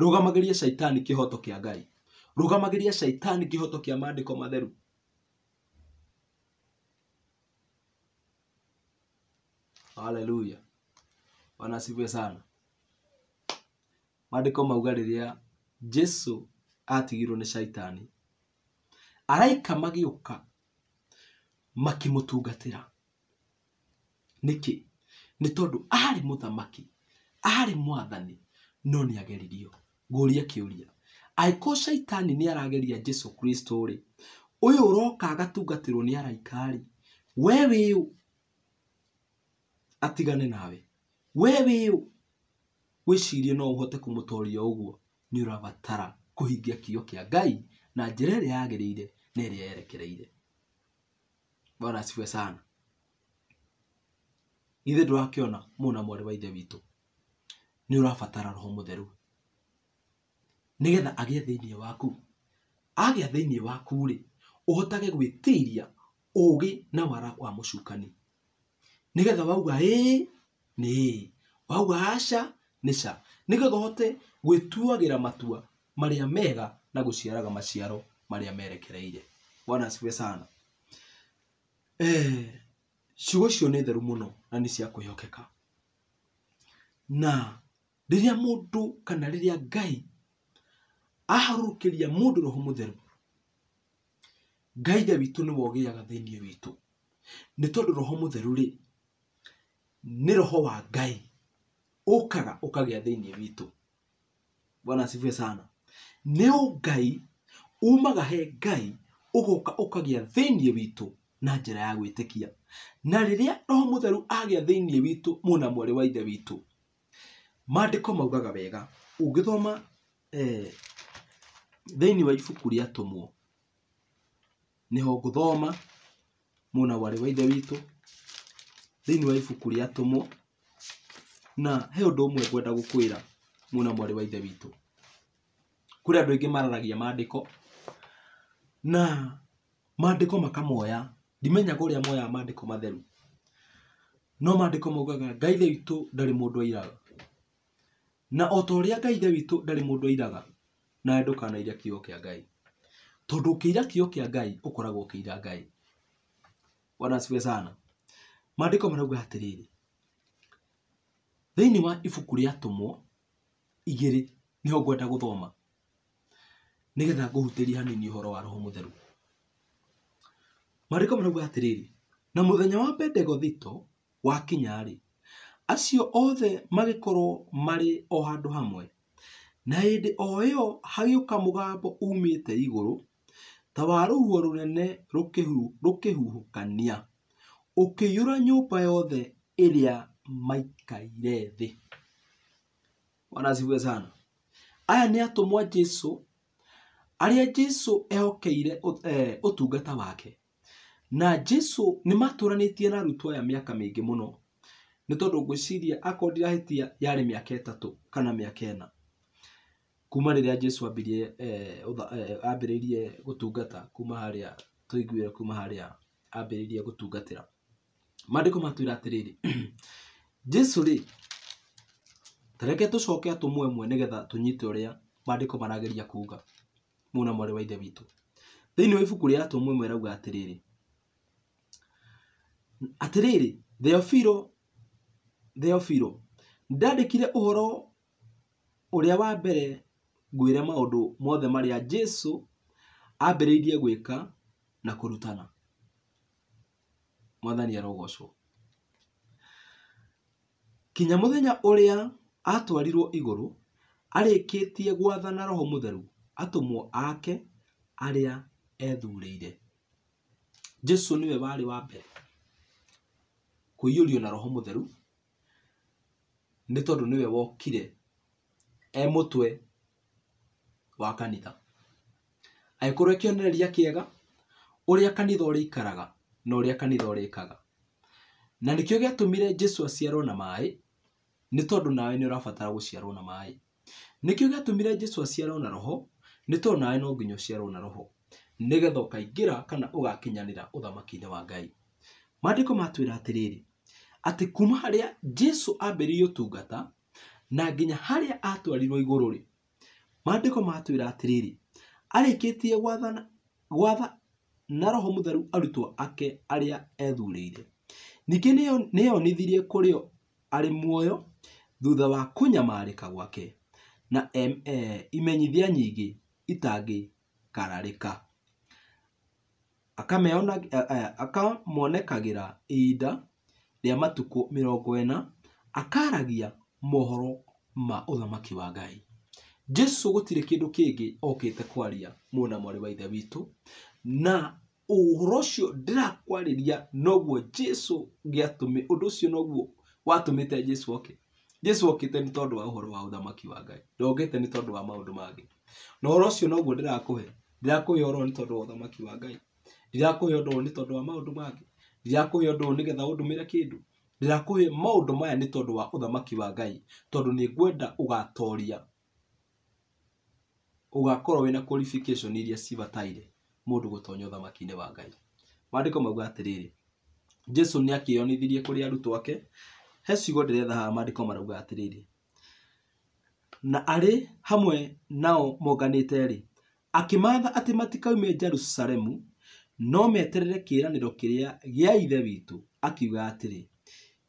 rũgamagĩria caitani kĩhoto kĩa ngai rũgamagĩria shaitani kihoto kia mandiko matheru haleluya bwana asifiwe sana maandĩko mauga rĩrĩa jesu atigirwo nĩ caitani araika magĩũka makĩmũtungatĩra nĩkĩ nĩ tondũ aarĩ mũthamaki aarĩ mwathani no nĩageririo ngũria kĩũria angĩkorwo caitani nĩarageria jesu kristo rĩ ũyũ ũroka agatungatĩrwo nĩ araika rĩ we wĩũ atigane nawe we wĩũ gwĩciria no ũhote kũmũtoria ũguo nĩ ũrabatara kũhingia kĩo kĩa Ngai na njĩra ĩrĩa yagĩrĩire na ĩrĩa yerekereire. Bwana asifiwe sana. Githĩ ndũrakĩona mũ na mwarĩ wa Ithe witũ nĩ ũrabatara Roho Mũtheru nĩgetha agĩe thĩiniĩ waku. Agĩa thĩiniĩ waku-rĩ, ũhotage gwĩtiria ũgĩ na wara wa mũcukani, nĩgetha wauga ĩĩ nĩ ĩĩ, wauga aca nä SHA gwä ũhote matua marĩa mega na ciaraga maciaro a merekereire bwana asifiwe sana eh, ciugo icio nä theru no na nä cia kwĩhokeka na rĩrĩa mũndũ kana a ngai må ndå roho mũtheru ngai ithe witũ aga thä thĩiniĩ witå nä tondå roho theru rä nä roho wa ngai ukaga ukagia thini vitu bwana sivue sana neo ngai umaga he ngai ugoka ukagia thini vitu na njira ya gwitikia na riria roho mutheru agia thini vitu muna mwari wa ithe witu maandiko maugaga wega ugithoma eh, thini wa ibuku ria tumwo niho nguthoma muna wari wa ithe witu thiini wa ibuku ria tumwo na he undu umwe ngwenda gukwira muna mwarä wa ithe witu kuri andu aingä mararagia maandiko na maandiko makamoya ndimenyaga a moya maandiko matheru no maandiko maugaga ngai ithe witũ ndarĩ mũndũ airaga na o ta ũrĩa ngai ithe witũ ndarĩ mũndũ airaga nawe ndũkanaira kä kĩa ngai kä ũkĩira kĩo kĩa ngai ũkoragwo ũkĩira ngai wanasiwe sana maandiko marauga atĩrĩrĩ thĩinĩ wa ibuku rĩa atũmwo igĩrĩ nĩho ngwenda gũthoma nĩgetha ngũhutĩrie hanini horo wa roho mũtheru marĩko marauga atĩrĩrĩ na mũthenya wa bendegothito wa kinyari acio othe magĩkorwo marĩ o handũ hamwe na hĩndĩ o ĩyo hagĩũka mũgambo uumĩte igũrũ ta wa rũhuho rũnene rũkĩhuhũkania ũkĩiyũra nyũmba yothe ĩrĩa maikaire thĩ wanazivue sana aya nĩ atũmwa jesu arĩa jesu ehokeire e, ũtungata eh, wake na jesu ni maturanitie na arutwo aya mĩaka mĩingĩ mũno nĩ tondũ ngwĩciria akorwo ndirahĩtia yarĩ miaka etatu kana miaka ena kuma rĩrĩa jesu ambirie eh, ambĩrĩirie gũtungata kuma haria tũiguire kuma haria ambĩrĩirie gutungatira maandĩko matwĩra atĩrĩrĩ jesu rä tareke tå coke atå mwe getha tå nyite å rä a mandäko marageria kuga muna mwarä wa ithe witå thä inä wa ibuku rä atå mwe mwe rauga atä rä rä atä rä rä theofiro theofiro ndandä kire å horo å rä a wa mbere ngwä re maå ndå mothe marä a jesu ambä rä irie gwä ka na kå rutana mwathani arogocwo Kinya muthenya uria atwarirwo iguru arikitie gwathana Roho mutheru atumwo ake aria ethuurĩire. jesu niwe warĩ wa mbere kũiyũrio na Roho mutheru nĩ tondũ nĩwe wokire e mũtwe wa kanitha. Agĩkorwo e kĩonereria kĩega ũrĩa kanitha ũrĩikaraga na ũrĩa kanitha ũrĩkaga. Na nikio gĩatũmire jesu aciarwo na maaĩ nä tondå nawe nä å rabatara gå ciarwo na maä nä kä o gä atå mire jesu aciarwo na roho nä tondå nawe no nginya å ciarwo na roho nä getha å kaingä ra kana å gakinyanä ra å thamaki-inä wa ngai ko matwä ra atä rä rä atä kuma harä a jesu ambä rä rie å tungata na nginya harä a atwarirwo igå rå rä ko matwä ra atä rä rä arä kä tie gwatha na roho må theru arutwo ake arä a ethurä ire ningä nä yonithirie kå rä o arä muoyo thutha wa kunyamarika gwake na MA imenyithia nyingĩ itangĩkararĩka akamonekagĩra ihinda rĩa matukũ mĩrongo ĩna akaragia mohoro ma ũthamaki wa Ngai. jesu gũtirĩ kĩndũ kĩngĩ okĩte kwaria mwana mwarĩ wa Ithe witũ, na ũhoro ũcio ndĩrakwarĩria noguo jesu gĩatũmĩ ũndũ ũcio noguo watũmĩte jesu oke Jesu okite ni tondu wa uhoro wa uthamaki wa Ngai ndokite ni tondu wa maundu mangi na uhoro ucio noguo ndirakuhe ndirakuhe uhoro ni tondu wa uthamaki wa Ngai ndirakuhe ndo ni tondu wa maundu mangi ndirakuhe ndo undu nigetha undumire kindu ndirakuhe maundu maya ni tondu wa uthamaki wa Ngai tondu ni ngwenda ugatoria ugakorwo wina qualification iria cibataire mundu gutonya uthamaki-ini wa Ngai maandiko mauga atiriri Jesu ni akä kuri kå arutwo ake he ciugo ndĩretha haha maandĩko marauga atĩrĩrĩ na arĩ hamwe nao monganĩte-rĩ akĩmaatha atĩ matikaume Jerusalemu no meterere kĩĩranĩro kĩrĩa gĩa ithe witũ akiuga atĩrĩ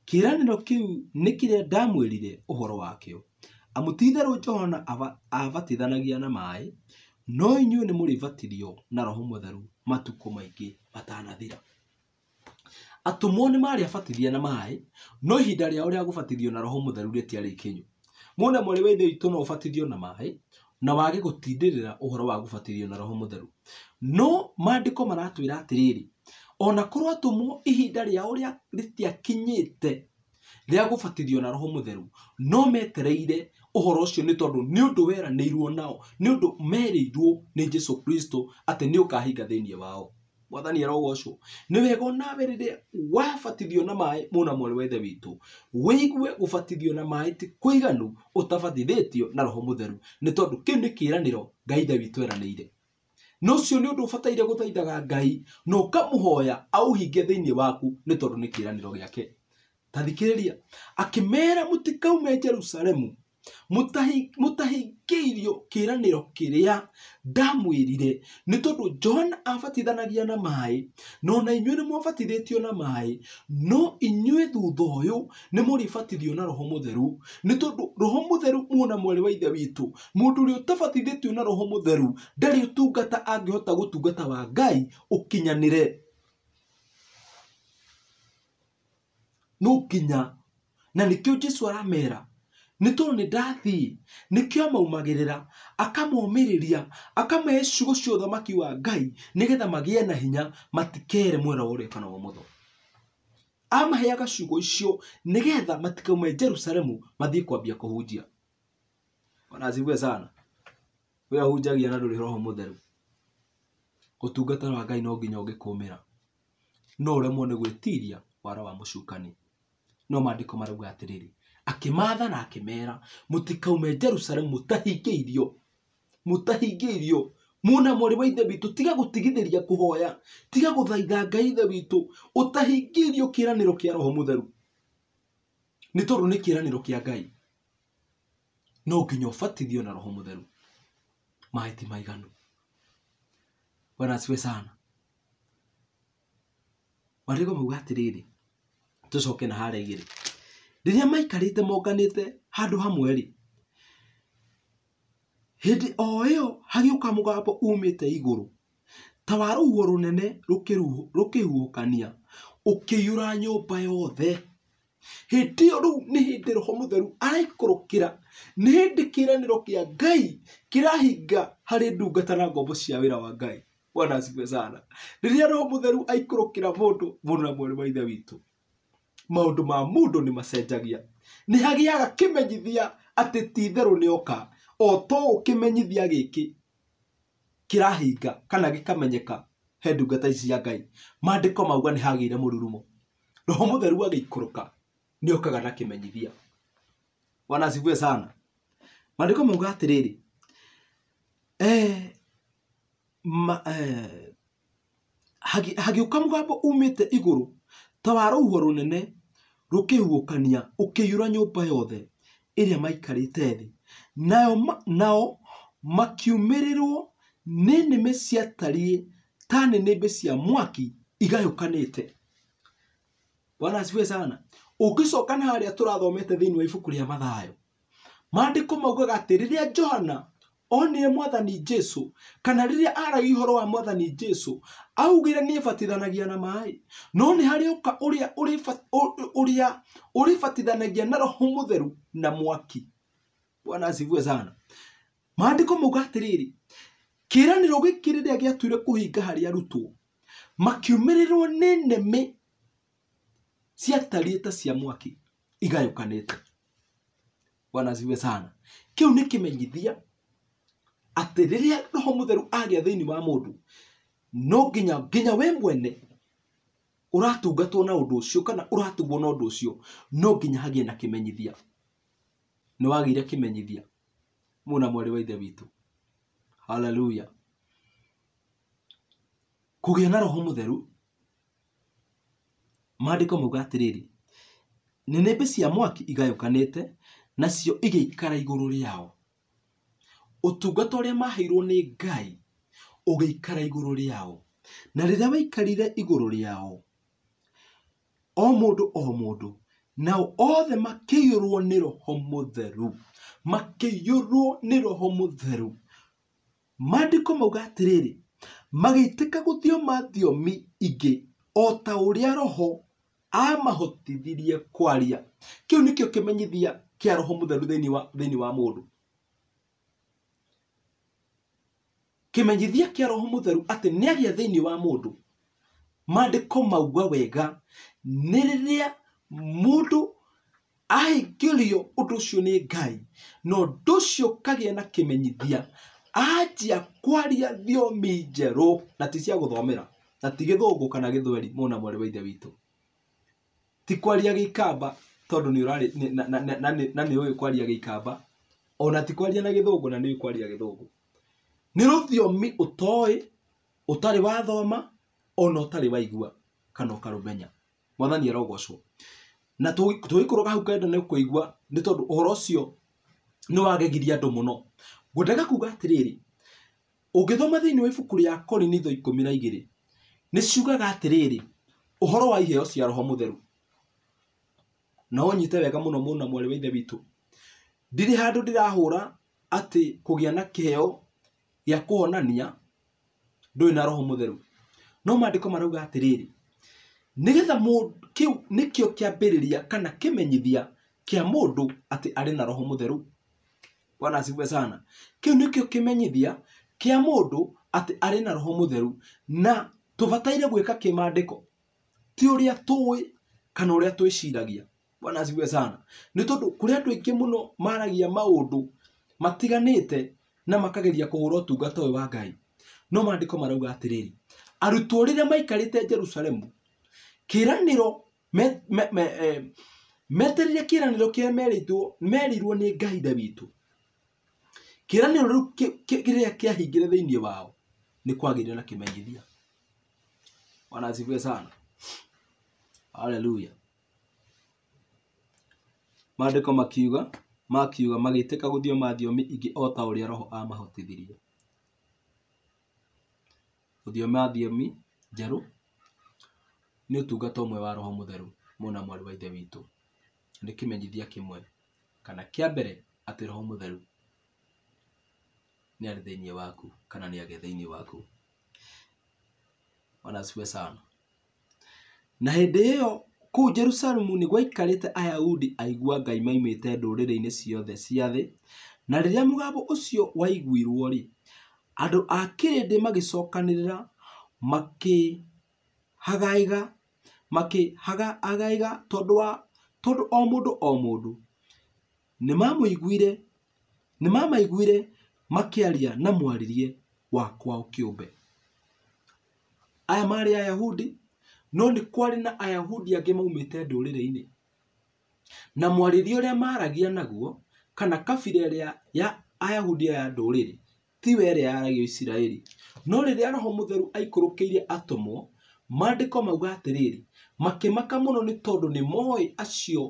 kĩĩranĩro kĩu nĩ kĩrĩa ndamwĩrire ũhoro wakĩo amu ti-itherũ Johana abatithanagia na maaĩ no inyuĩ nĩmũrĩbatithio na roho mũtheru matukũ maingĩ matanathira atumwo nä marä abatithia na maä no ihinda rä ao rä a gå batithio na roho må theru rä tiarä ikinyu mwona mwarä wa ithe witå no å batithio na maä na wage gå tindä rä ra å horo wa gå batithio na roho må theru no ko maratwä ra atä rä rä ona korwo atumwo ihinda rä ao rä tiakinyä te rä a gå batithio na roho må theru no metereire uhoro ucio ni tondu ni undu irwo nao ni undu merirwo ni Jesu Kristo ati ni ukahinga thiini wao wathani arogocwo nä wega nawe rä rä wabatithio na maä må na wethe witå wä gubatithio na maä ti kå iganu å tabatithä tio na roho må theru nä tondå kä u nä kä ranä ro ngai ithe witå eranä ire na cio nä å ndå å bataire gå ngai na å kamå hoya hinge thä inä waku nä tondå nä kä ranä ro gä ake tathikiriria akimera mutikaume Jerusalemu mutahingĩirio kĩranĩro kiria ndamwĩrire ni tondu John abatithanagia na mai no na inyuĩ ni mwabatithĩtio na mai no inyuĩ thutha ũyũ nĩ mũrĩbatithio na roho mutheru ni tondu roho mutheru muona mwali wa ithe witu mundu ũrĩa ũtabatithĩtio na roho mutheru ndari utungata angihota gutungata wa Ngai ukinyanire no nginya na nĩkĩo jesu aramera nä tondå nä ndathiä nä kä amaumagä rä ra akamomä rä ria akamee å thamaki wa ngai nä getha magä e na hinya matikere mwera wa å kana wa motho amaheaga ciugo icio nä getha matikaume jerusalemu mathiä kwambia kå hunjia wanazigue sana we ahunjagia na ndå rä roho må theru gå tungata wa ngai no nginya å ngä kå mä ra no å remwo nä gwä tiria wara wa må cukani no mandä ko marauga atä rä rä akimatha na akimera mutikaume jerusalemu mutahingeirio mutahingeirio muna mori wa ithe witå tiga gutigithiria kuhoya tiga guthaitha thaitha ngai ithe witå å tahingä irio kä ranä ro kä a roho må theru nä tondå nä kä ranä ro kä a ngai no nginya å batithio na roho må maiti maiganu ti maiganu sana warä go mauga coke na harä igiri rĩrĩa maikarĩte monganĩte handũ hamwe-rĩ hĩndĩ o ä yo hagä å ka må gambo umä te igå rå ta wa rå rå rå nene kä kania å kä rũnene ra nyå mba yothe hä ndä ä yo rä u nä hä ndä roho må theru araikå rå kä ra nä mũtheru araikũrũkĩra nĩ hĩndĩ kĩĩranĩro kĩa ngai kä rahinga harä ndungata na ngombo cia wä ra wa ngai rä rä a roho må theru aikå rå kä mũtheru aikũrũkĩra mũndũ mũndũ na mwarĩ maithe witå maundu ma mundu ni macenjagia nä hagiaga kimenyithia menyithia atä ti nä oka o to å kä menyithia gä kä kä rahinga kana gä kamenyeka he ndungata ici cia ngai mandä ko mauga nä hagä ire må rurumo roho må theru agä ikå rå ka nä okaga na kimenyithia menyithia wanasivue sana mandä ko mauga atä rä rä eh, ma, eh, hagä å ka må gambo umä te igå rå ta wa kä rũnene ra nyå mba yothe ĩrĩa maikarĩte thĩ nayo nao makiumĩrĩrwo nĩ nĩmĩ ciatariĩ ta nĩnĩmbĩ cia mwaki igayũkanĩte bwana asifiwe sana ũngĩcoka na rathomete thä thĩiniĩ wa ibuku a mathayo kå maugaga rä a johana onie mwathani jesu kana riria aragia ihoro wa mwathani jesu augire ni batithanagia na mai no ni hari uka uria uria batithanagia na roho mutheru na mwaki bwana asivue sana maandiko mauga atiriri kiraniro giki riria giatuire kuhinga hari arutwo makiumirirwo ni neme ciatariä ta cia mwaki igayå kanä te bwana ciwe sana kä u nä kä menyithia atä rä rä a roho må theru agä a thä inä wa må ndå no nginya nginya we mwene å ratungatwo na å ndå å cio kana å ratugwo na å ndå å cio no nginya hagä na kä menyithia nä wagä ire kä menyithia mwarä wa ithe witå haleluya kå gä a na roho må theru mugatiriri mauga atĩrĩrĩ nĩnĩmbĩ cia mwaki igayũkanĩte nacio igĩikara iguru riao ũtungata ũrĩa maheirwo nĩ Ngai ũgĩikara iguru rĩao na rĩrĩa waikarire iguru rĩao o mũndũ o mũndũ nao othe makĩiyũrwo nĩ roho mũtheru makĩiyũrwo nĩ roho mũtheru maandĩko mauga atĩrĩrĩ magĩitĩka gũthioma thiomi ingĩ o ta ũrĩa roho amahotithirie kwaria kĩu nĩkĩo kĩmenyithia kĩa roho mutheru thini wa thĩinĩ wa mũndũ kimenyithia kia roho mutheru ati ni agia thini wa mundu maandiko maugwa wega nä rä rä a må ndå ahingärio å ndå å cio nä ngai na å ndå å cio kagä na kä menyithia anjia kwaria thiomi na ti cia guthomera na ti gä thå ngå kana gä thweri mona mwarä wa ithe witå ti kwaria gä ikamba tondå na nä å kwaria gä ikamba ona ti kwaria na gä na nä å kwaria gä nä rå thiomi å toä å tarä wathoma ona å tarä waigua kana å karå mwathani arogocwo na tå gä kå roga hau kenda nä kå igua nä tondå å horo å cio nä wagegirie andå må no kuga atä rä rä å ngä thoma thä inä wa ibuku rä a korinitho ikå mi na igä rä nä ciugaga atä rä rä å horo wa iheo cia roho må theru na å nyite wega må no må na mwarä wa ithe witå ndirä handå ndä rahå ra atä kå gä a na kä heo gä a kå honania ndå na roho må theru no mandäko marauga rä nä getha kä u nä kä o kä ambä rä ria kana kä menyithia kä a må ndå atä arä na roho må theru bwana sana kä u nä kä o kä menyithia kä a må ndå atä arä na roho må theru na tå bataire gwä ka kä mandäko ti å rä a ä kana å rä a twä ciragia bwana sana nä tondå kå rä andå aingä må no maragia maå ndå matiganä te na makageria kũhũra ũtungata ũyũ wa ngai no maandĩko marauga atiriri arutwo rĩrĩa maikarĩte jerusalemu kĩranĩro e, metereire kiraniro kĩrĩa merĩtwo merirwo ni ngai ithe witũ kĩranĩro rĩu kĩrĩa kĩahingire thĩiniĩ wao ni kwagĩire na kĩmenyithia wanasifiwe sana haleluya maandĩko makiuga makiuga magĩtĩka gũthioma thiomi ingĩ o ta ũrĩa Roho amahotithirie gũthioma thiomi njerũ nĩ ũtungata ũmwe wa Roho Mũtheru, Mũrũ na Mwarĩ wa Ithe witũ. Nĩ kĩmenyithia kĩmwe kana kĩa mbere atĩ Roho Mũtheru nĩ arĩ thĩiniĩ waku kana nĩ agĩ thĩiniĩ waku. Bwana asifiwe sana. Na hĩndĩ ĩyo kuu jerusalemu nä gwaikarä ayahudi aigua ngai maimä ndå ciothe cia thä na rä rä a må gambo å cio waiguirwo rä andå a kĩrĩndĩ magĩcokanĩrĩra makĩhagaiga makĩhagaiga tondũ wa tondũ o mũndũ o mũndũ nĩ mamũiguire nĩ mamaiguire makĩaria na mwarĩrie wa kwao kĩũmbe aya maarĩ ayahudi no nä kwarä na ayahudi angä maumä te ndå na mwarĩrie ũrĩa maragia naguo kana kabira ya ya ayahudi aya ndũrĩrĩ tiwe ĩrĩa yaragio isiraeli no rĩrĩa roho mutheru aikũrũkĩire atomo maandĩko mauga maka må no nä tondå nä moä acio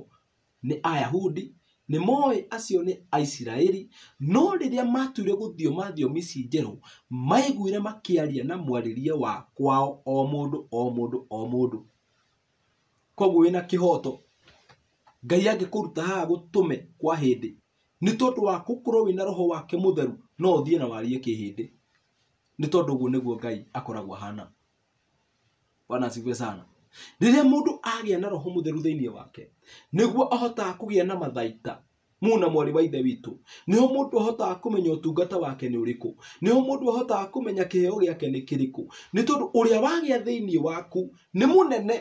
nä ayahudi nä moä acio nä aisiraeli no rä rä a matuire gå thio mathiomi ci njerå maiguire makäaria na mwarĩrie wa kwao o må ndå o må ndå o må ndå koguo wä na kä hoto ngai angä kå ruta haha gå tå me kwa hä ndä nä tondå wa kå korwo wä na roho wake må theru no å thiä na warie kä hä ndä nä tondå å guo nä guo ngai akoragwo hana wanasifiwe sana rĩrĩa mũndũ agĩa na roho mũtheru thĩinĩ wake nĩguo ahotaga kũgĩa na mathaita muna mwarĩ wa ithe witũ nĩho mũndũ ahotaga kũmenya ũtungata wake nĩ ũrĩkũ nĩho mũndũ ahotaga kũmenya kĩheo gĩake nĩ kĩrĩkũ nĩ tondũ ũrĩa wagĩa thĩinĩ waku nĩ mũnene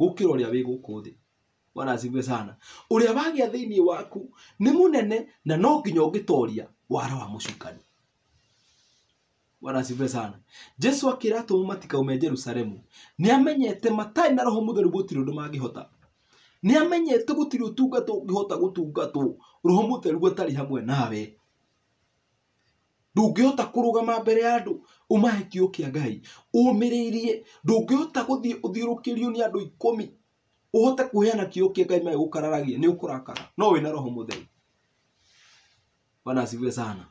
gũkĩra ũrĩa wĩ gũkũ thĩ wanacibwe sana ũrĩa wagĩa thĩinĩ waku nĩ mũnene na no nginya ũngĩtoria wara wa mũcukani waracibe sana jesu akiratå matikaume jerusalemu Ni amenyete matai na roho mutheru gutiru ndu tirä Ni amenyete gutiru tuga å gihota gutuga ngä roho mutheru gutari hamwe nawe ndungihota kurugama mbere ya andu umahe kio kia ngai Umiririe ndungihota guthi uthirukirio ni andu ikumi uhote kuheana kio kia ngai gukararagia ni ukurakara no wina roho mutheru. bwana asifiwe sana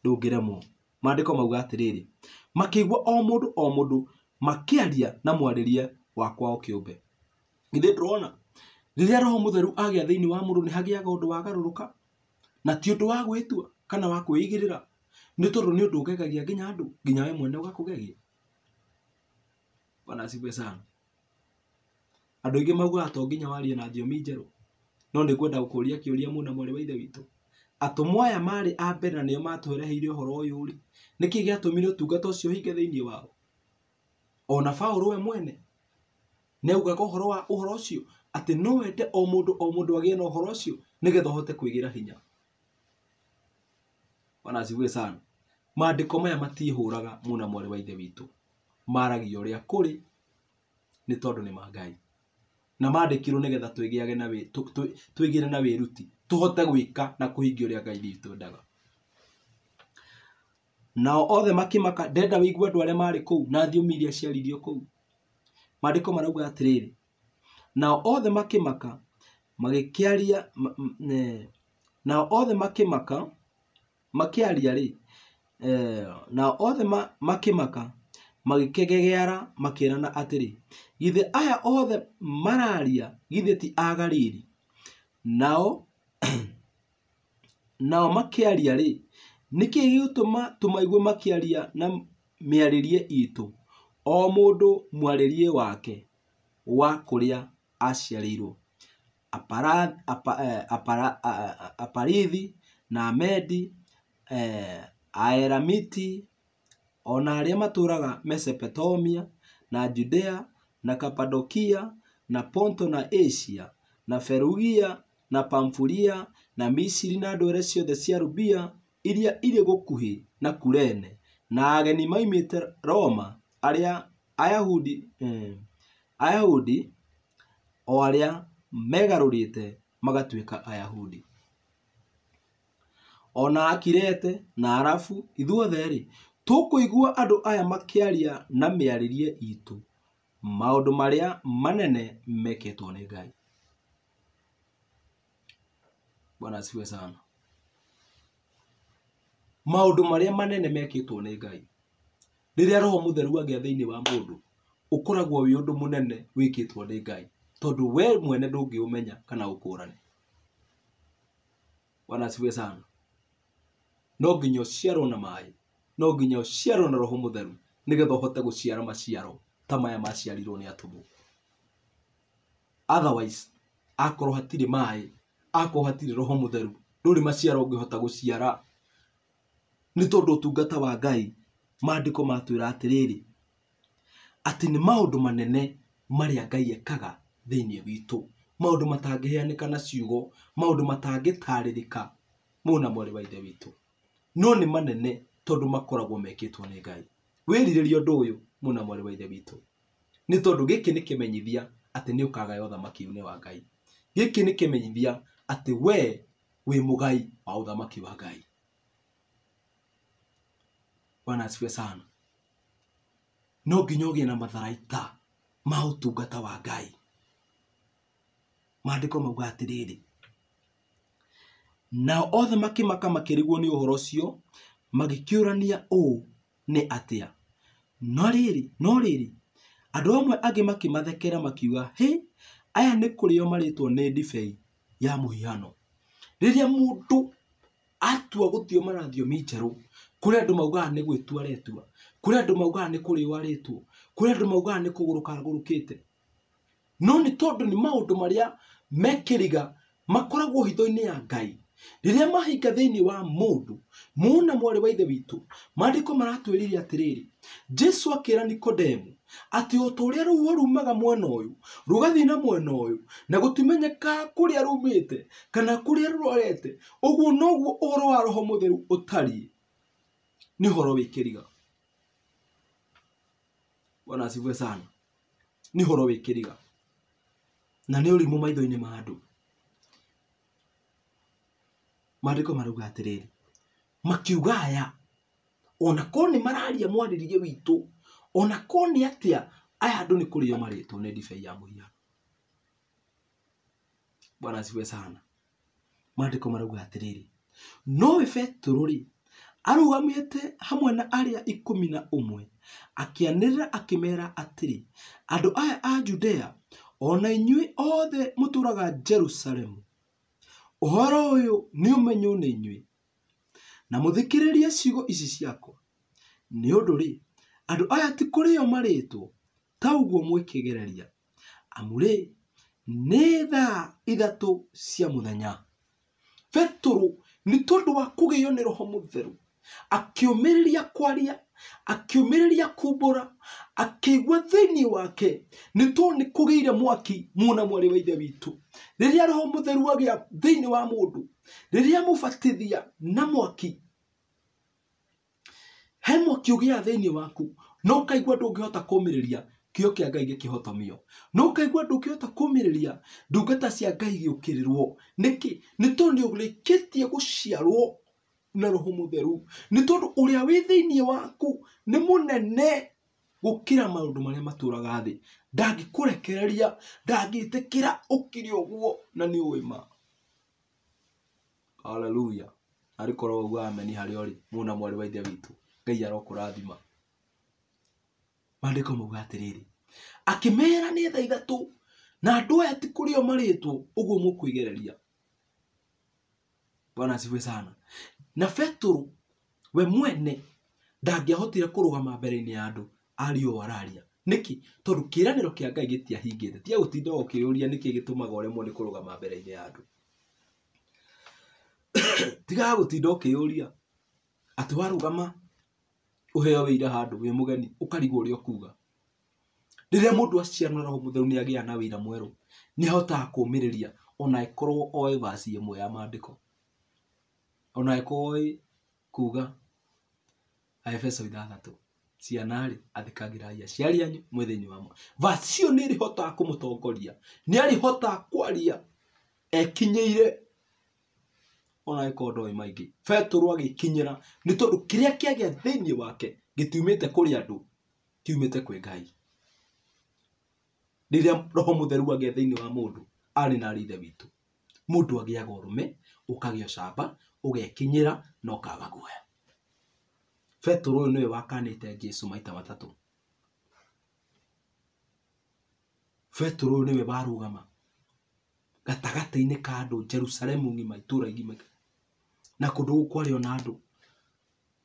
ndungiremwo maandiko mauga atiriri makĩigua o mundu o mundu makiaria na mwariria wa kwao kĩũmbe githĩ ndũrona rĩrĩa roho mũtheru agĩa thĩinĩ wa mũndũ nĩ hagĩaga ũndũ wagarũrũka na ti ũndũ wa gwĩtua kana wa kwĩigĩrĩra nĩ tondũ nĩ ũndũ ũgegagia nginya andũ nginya we mwene ũgakũgegia bwana asifiwe sana andũ aingĩ maugaga to nginya warie na thiomi njerũ no nĩ kwenda gũkũria kĩũria mũna mwarĩ wa ithe witũ atumwo aya marĩ a mbere na nĩo matũreheire ũhoro ũyũ rĩ nĩkĩ gĩatũmire ũtungata ũcio ũhinge thĩinĩ wao ona Paũlũ we mwene nĩaugaga ũhoro wa ũhoro ũcio atĩ no wende o mũndũ o mũndũ agĩe na ũhoro ũcio nĩgetha ũhote kwĩgĩra hinya ona zigue sana maandĩko maya matiĩhũraga mũna mwarĩ wa ithe witũ maaragia ũrĩa kũrĩ nĩ tondũ nĩ ma Ngai na maandĩkirwo nĩgetha twĩgĩage na twĩgĩre na wĩruti tuhote gwika na kuhingia uria ngai ritu ndaga nao othe makimaka ndenda wigua andu aria mari kuu na thiomi iria ciaririo kuu maandiko marauga atiriri nao othe makimaka magĩkĩaria nao othe makĩmaka makĩaria rĩ eh, nao othe makĩmaka eh, magikegegeara makirana atiri githe aya othe mararia githe ti agariri nao nao makiaria rĩ nĩkĩĩ gĩgũtũma tũmaigue makĩaria na mĩarĩrie iitũ, o mũndũ mwarĩrie wake wa kũrĩa aciarĩirwo? Eh, aparithi na Amedi, eh, aeramiti ona arĩa matũũraga Mesopotamia, na Judea, na Kapadokia, na Ponto na Asia, na Ferugia, na pamfuria na Misiri na ndwere ciothe cia Rubia iria irĩ gũkuhĩ na Kurene na ageni maumĩte Roma arĩa Ayahudi eh, Ayahudi o arĩa megarũrĩte magatuĩka Ayahudi ona Akirete na Arabu ithuothe-rĩ tũkũigua andũ aya makĩaria na mĩarĩrie itũ maũndũ marĩa manene mekĩtwo nĩ Ngai bwana asiwe sana maudu maria manene mekitwo ni ngai riria roho mutheru agia thiini wa mundu ukoragwo wi undu munene wikitwo ni ngai tondu we mwene ndungiumenya kana ukurane bwana asiwe sana no nginya uciarwo na mai no nginya ciaro na roho mutheru nigetha uhote guciara maciaro ta maya maciarirwo ni atumu otherwise akorwo hatirĩ mai akorwo hatirä roho må theru ndå rä maciaro å ngä hota gå ciara nä tondå å tungata wa ngai mandä ko matwä ra atä rä rä atä nä maå ndå manene marä a ngai ekaga thä iniä witå maå ndå matangä heanä ka ciugo maå ndå matangä tarä rä ka må na mwarä wa ithe witå no nä manene tondå makoragwo mekä two nä ngai wä rirä ria å ndå å yå må na mwarä wa ithe witå nä tondå gä kä nä kä menyithia atä nä å kagaya å thamaki-inä wa ngai gä kä nä kä menyithia atĩ we wĩ mũgai wa ũthamaki wa ngai bwana asifiwe sana no nginya ũgĩe na matharaita ma ũtungata wa ngai maandĩko mauga atĩrĩrĩ nao othe makĩmaka makĩrigwo nĩ ũhoro ũcio magĩkĩũrania ũũ nĩ atĩa no rĩrĩ no rĩrĩ andũ amwe angĩ makĩmathekera makiuga hĩ aya nĩ kũrĩo marĩtwo nĩ ndibei ya muhiano riria mundu atua gutio marathio minjeru kuri andu maugaga ni gwitua aretua kuri andu maugaga ni kuriwa aritwo kuri andu maugaga ni kuguruka gurukite no ni tondu ni maundu maria mekiriga makoragwo hitho-inä ya ngai rä rä a mahinga thä inä wa må ndå mona mwarä wa ithe witå mandäko maratwä rire atä rä rä jesu akä ra nikodemu ati o ta ru rũhuho rumaga mwena uyu rugathi na mwena uyu na gũtimenyeka kuri arumite kana kũrĩa rũrorete ũguo noguo uhoro wa roho mutheru utari ni horo wikiriga bona sivwe sana ni horo wikiriga kĩriga na nĩ ũrimũ maitho ine ma andũ maandĩko marauga atĩrĩrĩ makiuga aya ona korwo mararia mwarĩrie witu ona koni atia aya andu ni kũrĩo marĩtwo nĩ ndibei ya mũhia bwana ciwe sana maandĩko marauga atĩrĩrĩ nowe petũrũ-rĩ arũgamĩte hamwe na aria ikumi na umwe akĩanĩrĩra akimera atiri andu aya a judea ona inyuĩ othe muturaga jerusalemu uhoro uyu ni ũmenywo ni inyuĩ na muthikiriria ciugo ici ciakwa ni ũndũ-rĩ andå aya ti kå rä o marĩtwo ta kä gereria amurä nä thaa ithatå cia mũthenya petero nĩ tondũ wa kũgĩo nä roho rä ria kwaria akä igua thä thĩinĩ wake nä kå gä kũgĩire mwaki muona mwarä wa ithe rä a roho a thä thĩinĩ wa a må batithia na mwaki he mwaki ũgĩaga thĩinĩ waku no kaigwa ndũngĩhota kumiriria kio kia ngai gĩkĩhotomio no kaigwa ndũngĩhota kumiriria ndungata cia ngai giukirirwo niki ni tondu nĩ ũrĩkĩtie gũciarwo na roho mutheru ni tondu ũrĩa wĩ thĩinĩ waku nĩ mũnene gũkĩra maũndũ marĩa matũraga thĩ ndangĩkũrekereria ndangĩtĩkĩra ukiri ũguo na ni uima haleluya arĩkorwo uga ameni harĩa ũrĩ muna mwari wa ithe witũ ngai arokurathima mandiko mauga atiriri akimera ni tha ithatũ na andũ aya ti kũrĩo marĩtwo ũguo mũkwĩgereria bwana sifwe sana na petero we mwene ndangĩahotire kũrũgama mbere-inĩ ya andu ari o araria niki tondu kiraniro kia ngai gĩtiahingĩte tia gũtinda ũkĩũria niki gitumaga ũremwo nĩ kũrũgama mbere-inĩ ya andu tigaga gutinda ũkĩũria atĩ warũgama uheo wira handu wi mugeni ukarigwo uria okuga riria mundu aciarwo na roho mutheru ni agia na wira mweru ni ahotaga kumiriria ona ikorwo oe vasi imwe ya maandiko ona ikorwo oe kuga aefeso ithathatu ciana rä athäkagärai aciari anyu mwä thä wamo vacio nä rä hotaga kå må tongoria nä arä hotaga kwaria ekinyä ire ona nä tondå kä rä a kä agä a thä thĩinĩ wake gĩtiumĩte kũrĩ andũ kiumĩte kwĩ ngai rĩrĩa roho a agĩa thĩinĩ wa mũndũ arĩ na ithe witũ mũndũ agĩaga ũrũme ũkagĩa ũcamba ũgekinyĩra na ũkaga guoya betũrũ ũyũ nĩwe wakanĩte jesu maita matatũ betũrũ ũyũ nĩwe warũgama gatagatĩ-inĩ ka andũ jerusalemu ng'ima itũra igima na kundu gå kwarä ona andu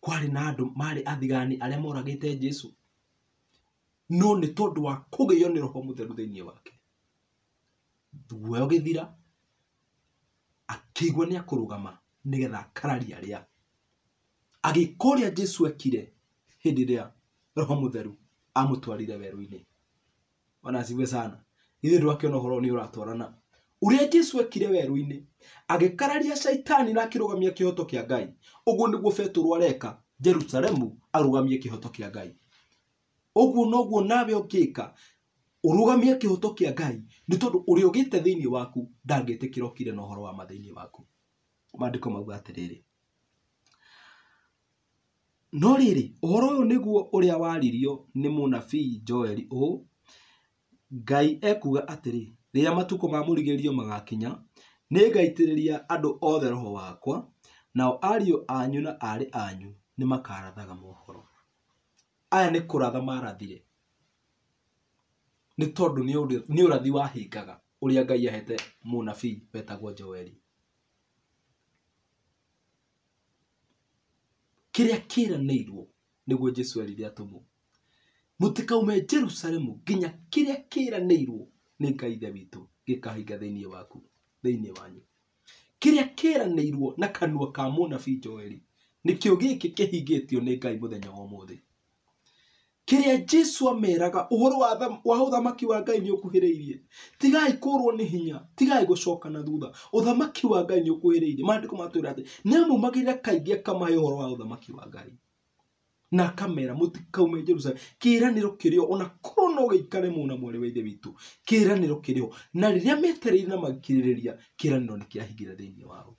kwarä na andu mari athigani moragä moragite jesu no nä tondå wa kå gä io nä roho må theru thä iniä wake guoya gä thira akä igua nä akå rå gama nä getha akararia arä a agä ka å rä a jesu ekire hä ndä ä rä a roho må theru amå twarire werå-inä wanasiwe sana ithuä ndå akä ona å horo nä å ratwarana uria jesu ekire weru-inĩ agĩkararia shaitani na akĩrũgamia kĩhoto kĩa ngai ũguo nĩguo betũrwo areka jerusalemu arũgamie kĩhoto kĩa ngai ũguo noguo nawe ũngĩka ũrũgamie kĩhoto kĩa ngai nĩ tondũ ũrĩa ũgĩte thĩinĩ waku ndangĩtĩkĩra ũkire na ũhoro wa ma thĩinĩ waku maandĩko mauga atĩrĩrĩ no rĩrĩ ũhoro ũyũ nĩguo ũrĩa waririo nĩ mũnabii joeli ũũ ngai ekuga atĩrĩ rĩrĩa matukũ ma mũrigĩrĩrio magakinya nĩngaitĩrĩria andũ othe roho wakwa nao ariũ anyu na aarĩ anyu nĩmakarathaga mohoro aya nĩ kũratha marathire nĩ tondũ nĩ ũrathi wahingaga ũrĩa ngai ahete mũnabii wetagwo joeli kĩrĩa kĩranĩirwo nĩguo jesu erire atũmwo mũtikaume jerusalemu nginya kĩrĩa kĩranĩirwo nä ngai ithe witå gä kahinga thä iniä waku thä iniä wanyu kä rä a kä ranä irwo na kanua ka månabi joeli nä kä o gä kä kä hingä tio nä ngai må thenya wa må thä kä rä a jesu ameraga å horo wa å thamaki wa ngai nä å kuhä rä irie tigai kå rwo nä hinya tigai gå coka na thutha å thamaki wa ngai nä å kuhä rä irie mandä kå matwä ra atä nä amumagä rä ra kaingä akamahe å horo wa å thamaki wa ngai na akamera jerusalem kä kiraniro kirio ona korwo no gĩikare mũna mwarĩ wa ithe kä kiraniro kirio na a metereire na kä ahingä nĩ thä inä wao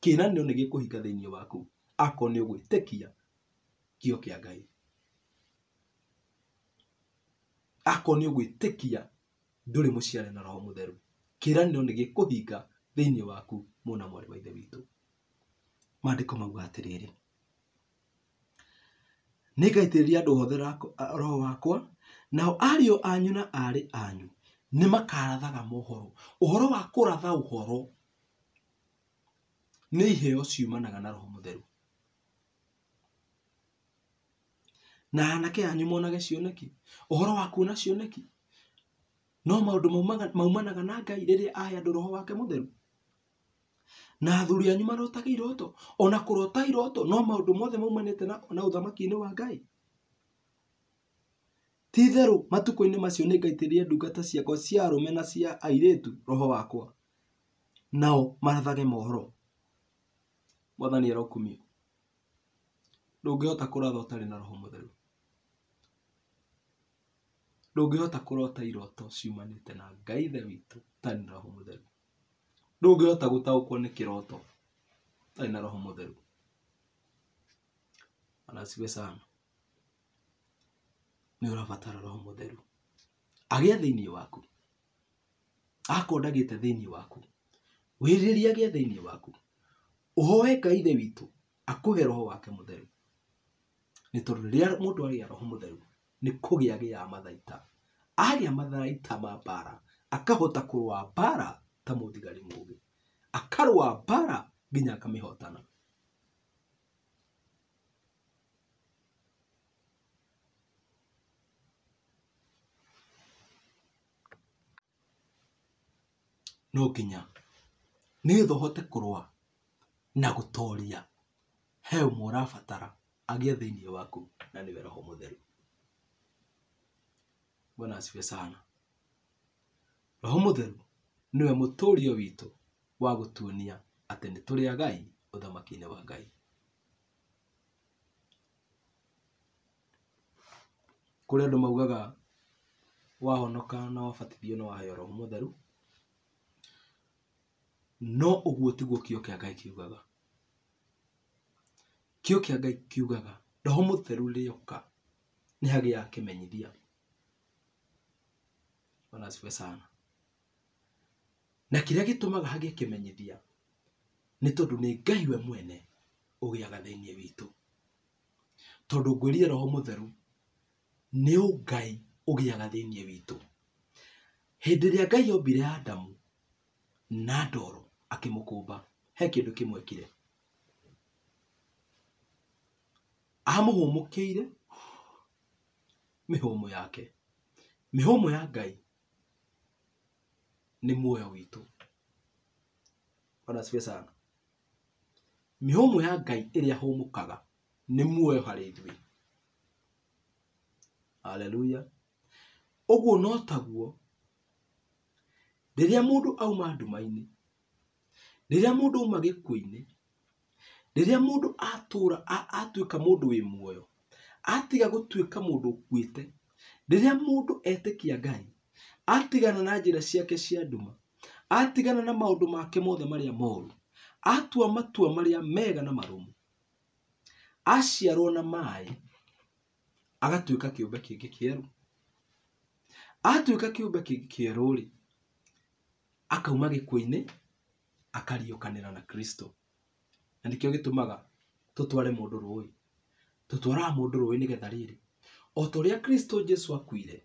kå hinga thä inä waku akorwo nĩ ũgwĩtĩkia kä a ngai akorwo nĩ ũgwĩtĩkia ndũrĩ mũciare na roho gä kå hinga thä inä waku na mwarä wa ithe witũ mandĩko rä rä nä ngaitĩrĩria andũ roho wakwa nao ario anyu na arä anyu nĩ makarathaga mohoro uhoro wa kuratha uhoro nä iheo ciumanaga na roho mutheru na anake anyu monage cioneki uhoro wa kuona cioneki no maũndũ maumanaga na ngai rĩrĩa ahe andå roho wake mutheru na athuri anyu marotaga iroto ona kurota iroto no maundu mothe maumanite na ũthamaki-inĩ wa ngai ti itherũ matukũ-inĩ macio nĩ ngaitĩrĩria ndungata ciakwa cia arũme na cia airĩtu roho wakwa nao marathage mohoro mwathani arokumio ndũngĩhota kuratha ũtarĩ na roho mutheru ndũngĩhota kurota iroto ciumanite na ngai ithe witũ ũtarĩ na roho mutheru ndungihota gutaũkwo ni kiroto ũtarĩ na roho mũtheru anasiwe sana nĩ ũrabatara roho mutheru agia thĩinĩ waku akorwo ndagĩte thĩinĩ waku wĩrĩrie agia thĩinĩ waku ũhoe ngai ithe witũ he roho wake mutheru ni tondũ rĩrĩa mũndũ agĩa roho mutheru ni kũgĩa gĩaga mathaita agia mathaita ma mbara akahota kũrũa mbara ta muthigari mugi akarwa mbara nginya hotana no nginya nĩgetha ũhote kũrũa na gũtoria he ũmwe ũrabatara agĩa thĩiniĩ waku na nĩwe roho mũtheru bwana asifiwe sana roho theru niwe muturio witu wa gutuonia ati ni turi agai uthamaki-ini wa ngai kuri andu maugaga wahonoka na wabatithio na waheo roho mutheru no uguo tiguo kio kia ngai kiugaga kio kia ngai kiugaga roho mutheru rioka ni hagia kimenyithia ona asifiwe sana na kä rä a gä tå maga hagä kä menyithia nä tondå nä ngai we mwene å gä aga thä witå tondå ngwä roho må theru nä å ngai å gä aga thä witå hä ndä ä ngai ombire adamu na ndoro akä må kå mba he kä ndå kä mwekire amå hå må kä ire mä hå må yake mä hå må ya ngai nĩ muoyo witũ sana mĩhũmũ ya ngai ĩrĩa hũmũkaga nĩ muoyo harĩ ithuĩ haleluya ũguo no taguo rĩrĩa mũndũ auma nduma-inĩ rĩrĩa mũndũ auma gĩkuũ-inĩ rĩrĩa mũndũ atũra atuĩka mũndũ wĩ muoyo atiga gũtuĩka mũndũ ũkuĩte rĩrĩa mũndũ etĩkia ngai atigana na njira ciake cia nduma atigana na maundu make mothe maria moru atua matua maria mega na marumu aciarwo na mai agatuika kiumbe kingi kieru atuika kiumbe kingi kieru ri akauma gĩkuũ-inĩ na kristo na nikio gitumaga tutware mundu ruwi tũtwaraga mundu ruwi nigetha riri o ta ũrĩa kristo jesu akuire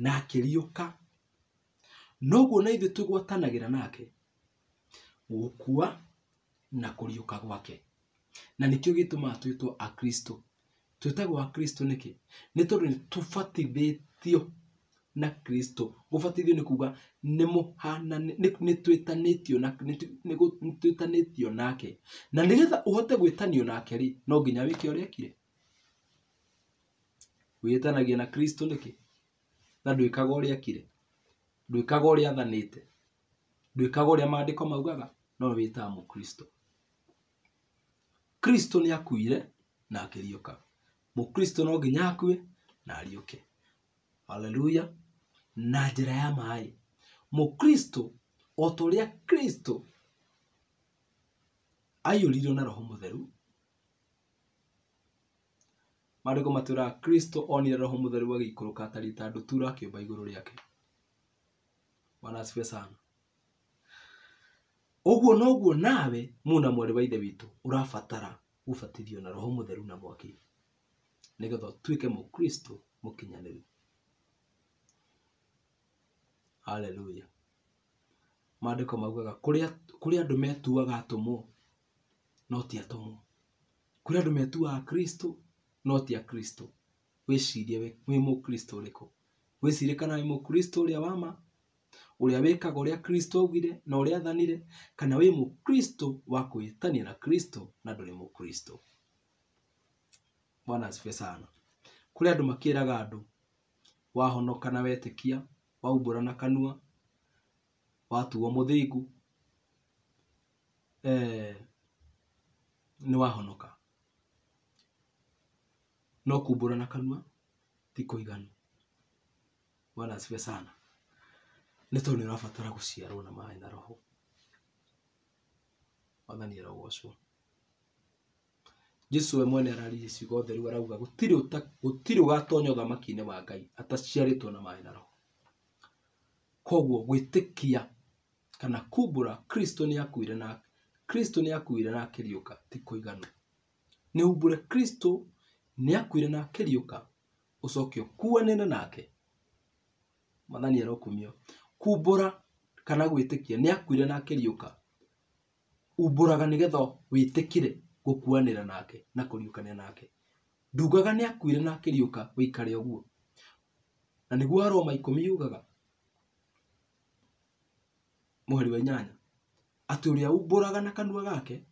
na akĩriũka noguo na ithuĩ tũgwatanagĩra nake gũkua na kũriũka gwake na nĩkĩo gĩtũmaga twĩtwo akristo twĩtagwo akristo nĩkĩ nĩ tondũ nĩ tio na kristo batithio nä kuga nĩ mũhana nĩ twĩtanĩtio twĩtanĩtio nake na nĩgetha ũhote gwĩtanio nake rĩ no nginya wĩke ũrĩa ekire wĩtanagia na kristo nĩkĩ na ndwĩkaga ũrĩa akire ndwĩkaga ũrĩa athanĩte ndwĩkaga ũrĩa maandĩko maugaga no wĩtaga mũkristo kristo nĩ akuire na akĩriũka mũkristo no nginya akue na ariũke haleluya na njĩra ya maaĩ mũkristo o ta ũrĩa kristo aiyũririo na roho mũtheru marĩgo matwĩraga kristo onire roho mũtheru agĩikũrũka atarĩ ta andũ tura akĩũmba igũrũ rĩake bwana sana ũguo noguo nawe muna mwari wa ithe witũ ũrabatara gũbatithio na roho mũtheru na mwaki nĩgetha ũtuĩke mũkristo mũkinyanĩru haleluya maandĩko maugaga kũrĩ andũ metuaga atũmwo no ti atũmwo kũrĩ andũ metuaga kristo no ya kristo wĩcirie we mu kristo ũrĩkũ wĩcirie kana wĩ mũkristo ũrĩa wama ũrĩa wĩkaga ũrĩa kristo augire na ũrĩa athanire kana mu kristo wa kuitania na kristo na mu kristo bwana asifiwe sana kũrĩ andũ makĩraga andũ wahonoka na wetĩkia waumbũra na kanua watuo mũthingu eh, nä wahonoka no kumbũra na kanua ti kuiganu bwana asifiwe sana nĩ tondũ nĩ ũrabatara gũciarwo na mai na roho rawo so jesu we mwene araririe ciugo theru arauga gũtirĩ ũgatonya ũthamaki-inĩ wa ngai ataciarĩtwo na mai na roho koguo gwĩtĩkia kana kumbũra kristo ni akuire na kristo ni akuire na akĩriũka ti kuiganu ni umbũre kristo nĩakuire na å ũcoke ũkuanĩre nake Mwathani arokumio kumbũra kana ni akwire na akĩriũka umbũraga nĩgetha witikire gũkuanĩra nake na kũriũkania nake ndugaga akwire na akĩriũka wikare oguo na nĩguo wa ma ikumi yugaga muhari wa inyanya atĩ ũrĩa umbũraga na kanua gake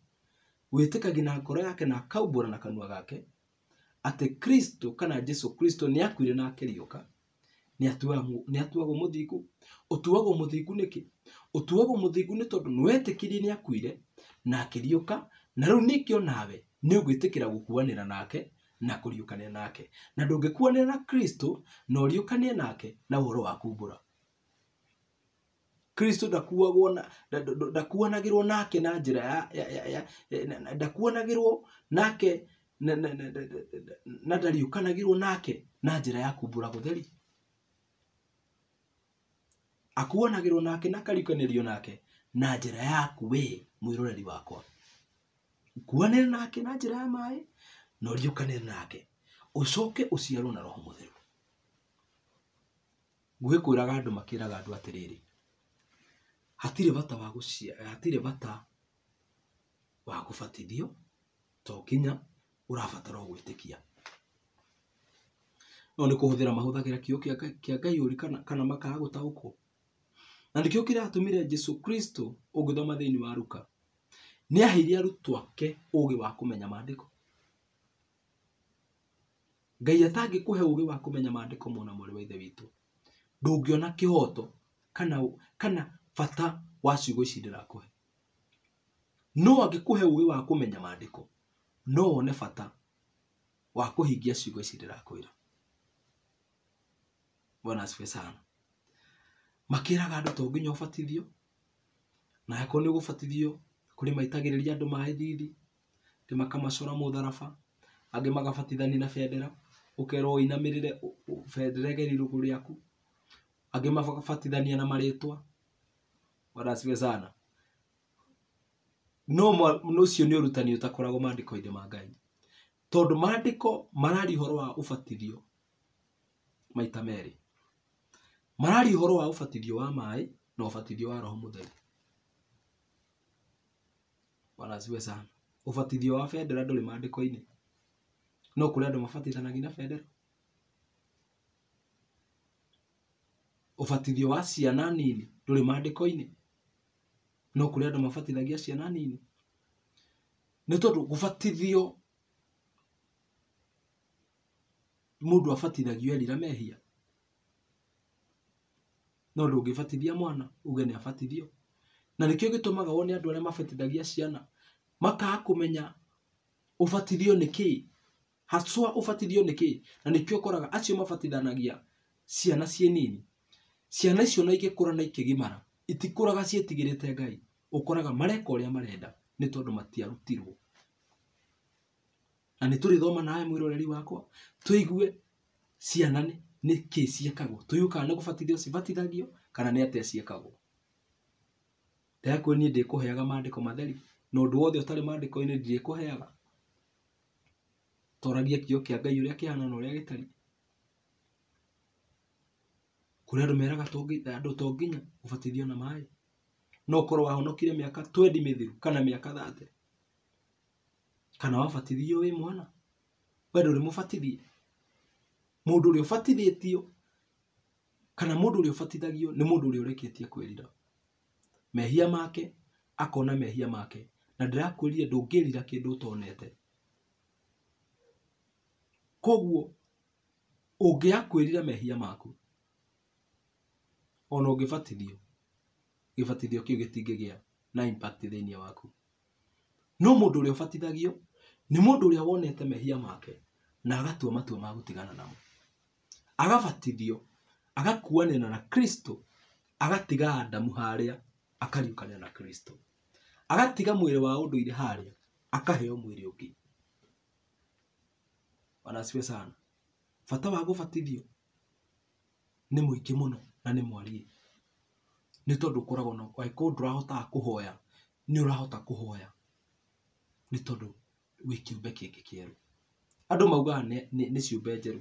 wĩtĩkagia na ngoro yake na akaumbũra na kanua gake atä kristo kana jesu kristo nä akuire na akeriåka nä atuagwo må thingu å tuagwo må thingu nä kä å tuagwo må thingu nä tondå nä wetäkirie nä akuire na akeriåka na rä u nä kä onawe nä å gwä tä kä ra gå kuanä ra nake na kå riåkania nake na ndå ngä kuanä na kristo na å riåkanie nake na å horo wa kumbå kristo ndakuanagä rwo nake na njä ra ndakuanagä rwo nake na ndariukanagirwo nake na njira ya kumbura gutheri akuonagirwo nake na akariukanĩrio nake na njira yaku we mwiroreri wakwa kuonere nake na njira ya maĩ na ũriũkanĩre nake ũcoke ũciarwo na roho mũtheru gwĩkwĩraga andũ makĩraga andũ atĩrĩrĩ hatirĩ bata wa gũcia hatire bata wa gũbatithio to nginya urabatara o gwitikia no nä kå hå thä ra mahåthagä ra kä kĩa ngai å ri kana makaga gå na nä kä å kä mire jesu kristo å ngä thoma thä inä wa ruka nä aheire arutwo ake å gä wa kå menya mandä ko ngai atangä kå he å gä wa kå menya mandä ko mwana wa ithe witå ndångä ona kä hoto kana, kana bata wa ciugo ici ndä rakå he no angä kå he å gä wa kå menya mandä ko no wone bata wa kuhingia ciugo ici ndĩrakwĩra bwana asifiwe sana makĩraga andũ to nginya ũbatithio na akorwo nĩ ũgũbatithio kũrĩ maitagĩrĩria andũ maĩ thiithi angĩ makamacora mũtharaba angĩ magabatithania na bendera ũkerwo ũinamĩrĩre bendera ĩgeri rungu rĩaku angĩ mabatithania na marĩtwa bwana asifiwe sana no ucio nä å rutani å takoragwo mandäko-inä ma ngai tondå mandäko marari horo wa ubatithio maita merä marari horo wa ubatithio wa maä na ubatithio wa roho må theru wanaciwe sana ubatithio wa bendera ndå rä mandäko-inä no kå rä andå mabatithanagia na bendera ubatithio wa ciana nini ndå rä mandäko-inä no kuri andu mabatithagia ciana nini nä tondå gå batithio må ndå abatithagio erira mehia no ndå ngä batithia mwana uge nä abatithio na nä kä woni gä tå maga wone andå arä a mabatithagia ciana makaa kå menya å batithio nä kä haswa å batithio nä na nä kä koraga acio mabatithanagia ciana ciä nini ciana icio na igä kå ra na ikä itikuraga cietigirite ngai ukoraga mareka ũrĩa marenda ni tondu matiarutirwo na nĩ tũrĩthoma nawe mwiroreri wakwa tũigue ciana ni kĩĩ ciĩkagwo tũigue kana nĩ gũbatithio cibatithagio kana nĩ atĩa ciĩkagwo ndĩrakwĩra niĩ ndĩkũheaga mandiko matheri na ũndũ wothe ũtarĩ maandĩko-inĩ heaga toragia kĩo kia ngai ũrĩa kĩhana na ũrĩa gĩtariĩ kuri andu meraga andu to nginya ubatithio na mai no ukorwo wahonokire miaka twendi mithiru kana miaka thate kana wabatithio wi mwana we nduri mufatithie mundu uria ubatithitio kana mundu uria ufatithagio ni mundu uria urikitie kwirira mehia make akona mehia make na ndirakwirire ndungirira kindu utonete koguo ungiakwirira mehia maku ona ungibatithio gibatithio kiu gĩtingĩgĩa na impact thĩiniĩ waku no mundu ũrĩa ubatithagio ni mundu ũrĩa wonete mehia make na agatua matua ma gũtigana namo agabatithio agakuanĩra na kristo agatiga adamu haria akariũkania na kristo agatiga mwĩrĩ wa ũndũire haria akaheo mwĩrĩ ungi wanasiwe sana bata wa gũbatithio nĩ mũingĩ mũno na nä mwarie nä tondå å koragwo na angäkorwo ndå rahotaga kå hoya nä å rahota kå hoya nä tondå wä kä umbe kä ngä kä erå andå maugaga nä ciũmbe njerå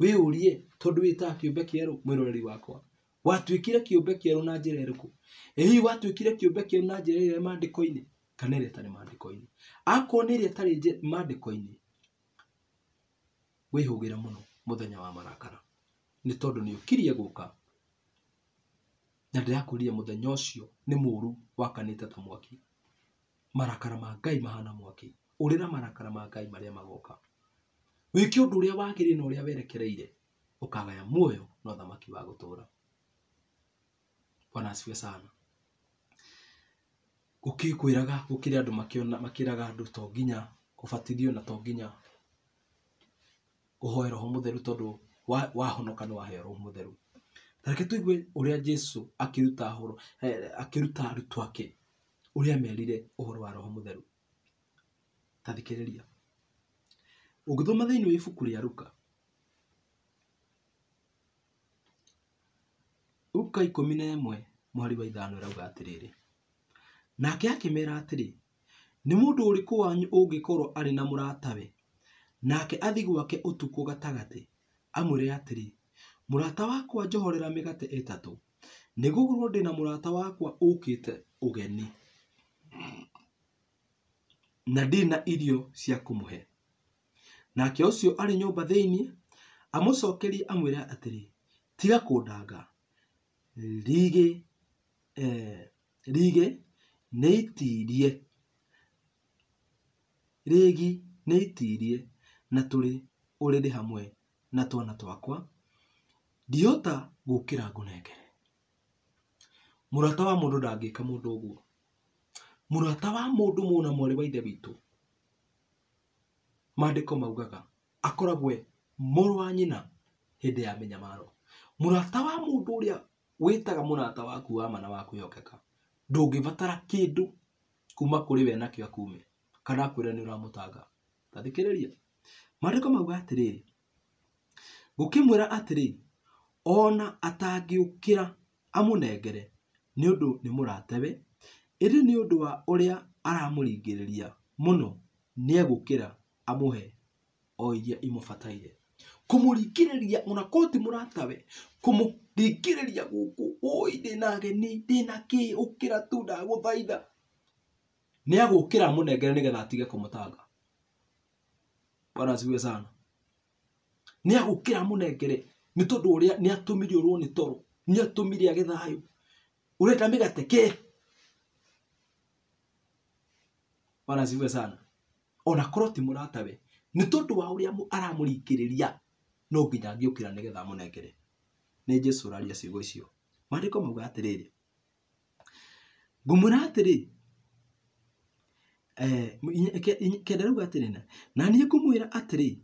wä å rie tondå wä ta kä umbe kä erå mwä roreri wakwa watuä kire kä umbe kä erå na njä ra ä rä kå ä hihi watuä kire kä umbe kä erå na njä ra ä rä mandä ko-inä kana ä rä a tarä mandä ko-inä akorwo nä ä rä a tarä mandä ko-inä wä hå gä re må no må thenya wa marakara nä tondå nä å kirie gå ka na ndĩrakwĩrire mũthenya ũcio nĩ mũru wakanĩte ta mwaki marakara ma ngai mahana mwaki ũrĩra marakara ma ngai marĩa magoka wĩke ũndũ ũrĩa wagĩrĩire na ũrĩa werekereire ũkagaya muoyo na ũthamaki wa gũtũũra wanasifia sana gũkikwĩraga gũkĩrĩ andũ makĩona makĩraga andũ to nginya gũbatithio na to nginya ũhoe roho mũtheru tondũ wahonoka nĩ waheo roho mũtheru reke tuigue uria jesu akiruta horo eh, akiruta arutwo ake uria merire uhoro wa roho mutheru tathikiriria ugithoma thiini wa ibuku ria ruka ruka ikumi na imwe mwari wa ithano irauga atiriri nake akimera atiri nĩ mũndũ ũrĩkũ wanyu ũngĩkorwo ari na muratawe nake athiĩ gwake ũtukũ gatagatĩ amwĩre atĩrĩ murata wakwa njohorera migate itatu nigukorwo na murata wakwa ukite ugeni na ndina irio cia kumuhe nake ucio ari nyumba thiini amucokerie amwire atiri tiga kundanga rige eh, rige nĩitirie rĩgi nĩitirie na tũrĩ ũrĩrĩ hamwe na twana twakwa ndiota gukira ngunengere murata wa mundu ndangika mundu uguo murata wa mundu muna mwari wa ithe witu mandiko maugaga akoragwe muru wa nyina hinde ya minyamaro murata wa mundu uria witaga murata waku wa mana waku yokeka ndungivatara kindu kuma kuri we nakio akume kana kwira ni uramutanga tathikiriria mandiko mauga atiriri gukimwira atiriri ona atangĩũkĩra amũnengere nĩ ũndũ nĩ mũratawe ĩndĩ nĩ ũndũ wa ũrĩa aramũringĩrĩria mũno nĩegũkĩra amũhe o iria imũbataire. Kũmũringĩrĩria ona korwo ti mũratawe, kũmũringĩrĩria gũkũ ũĩ ndĩna ageni, ndĩna kĩĩ ũkĩra tu ndagũthaitha, nĩagũkĩra amũnengere nĩgetha atige kũmũtanga. Bwana asifiwe sana. Nĩagũkĩra amũnengere nä tondå å rä a nä mire å rwo nä toro nä atåmire age thayå å renda mä gate kä wanasiwe sana ona korwo ti må ratawe nä tondå wa å rä a aramå rikä rä ria no nginya angä å kä ra nä getha må nengere nä jesu å raria ciugo icio mandä ko mauga atä rä rä ngåmwä ra atä rä kenda rä uga atä rä na niä ngå mwä ra atä rä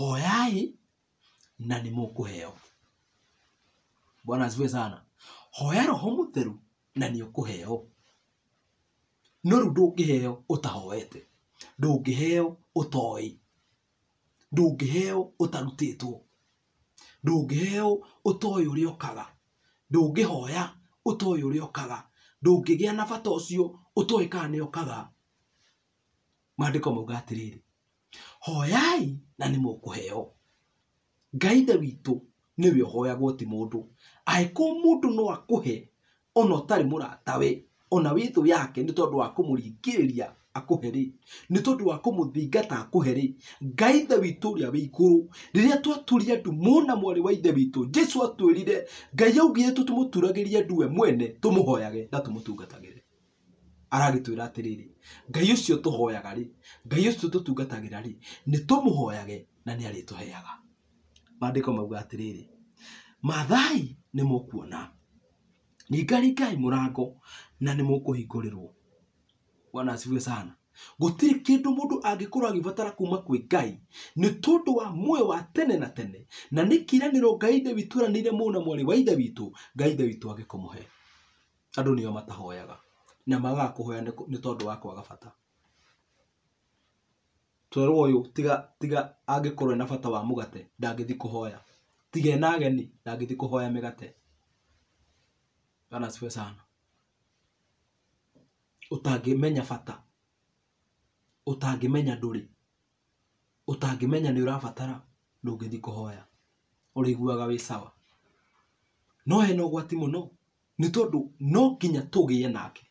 hoyai na nä må kå heo bwana sana hoya roho må theru na nä å kå heo no rä u ndå ngä heo å tahoete ndå ngä heo å toä ndå ngä heo å tarutä two ndå ngä heo å toä å rä okaga ndå ngä hoya å toä å rä okaga ndå ngä gä a na bata å cio å toä kana nä okaga mandä ko mauga atä rä rä hoyai na nä må kå heo ngai ithe witå nä we å hoyagwo ti må ndå angäkorwo må ndå no he ona å tarä må ratawe ona wä thå yake nä tondå wa kå må ringä rä ria akuhe ri nä tondå wa kå må thingata akuhe ri ngai ithe witå rä a wä igå rä rä a twatå andå mona mwarä wa ithe witå jesu atwä rire ngai augire tå tå må turagä rie nduwe mwene tå må hoyage na tå må tungatagä re aragä twä ra atä rä rä ngai å cio tå hoyaga rä ngai å cio tå tungatagä ra rä nä tå må hoyage na nä arä tå heaga mandiko mauga atiriri mathai nä mukuona ni ringaringai må rango na nä mukuhingurirwo wana hingå rä rwo sana gutiri kĩndũ mũndũ angĩkorwo agĩbatara kuma kwĩ ngai ni tondu wa muoyo wa tene na tene na nĩ kĩranĩro ngai ithe witũ eranĩire mũũ na wa ithe witũ ngai ithe witũ agĩkũmũhe andũ nĩo matahoyaga na magakuhoya ni tondu tondũ wa kwaga bata twerwo ũyũ tiga tiga angĩkorwo ena bata wa mugate ndangĩthi kuhoya tiga ena ageni ndangĩthi kuhoya migate kana asifiwe sana ũtangĩmenya bata ũtangĩmenya ndũrĩ ũtangĩmenya ni ũrabatara ndungithi kuhoya uriguaga wi sawa no hena gwati muno ni tondu no nginya tugiye nake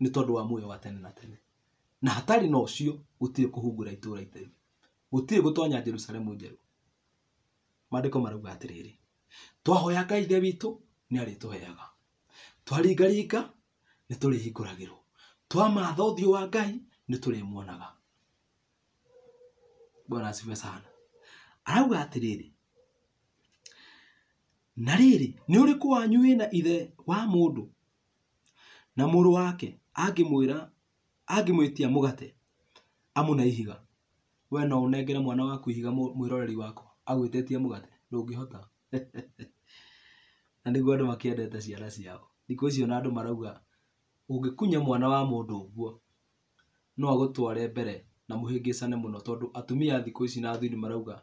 ni tondu wa muyo wa tene na tene na hatari na ucio gutire kuhungura itura itheru gũtirĩ gũtonya jerusalemu njerũ maandĩko marauga atĩrĩrĩ twahoya ngai ithe witũ nĩ arĩtũheaga twaringaringa nĩ tũrĩhingũragĩrwo twamatha ũthiũ wa ngai nĩ tũrĩmuonaga bwana asifiwe sana arauga atiriri na rĩrĩ nĩ ũrĩkũ wanyu wĩna ithe wa mũndũ na muru wake angĩmwĩra angimwitia mugate amu ihiga we no unengere mwana waku ihiga mwiroreri wako agwitetie mugate ndungihota na andå makä makiendete ciana ciao thiku icio na andu marauga kunya mwana wa mundu guo no tware mbere na må no tondu atumia thikå ici na athuri marauga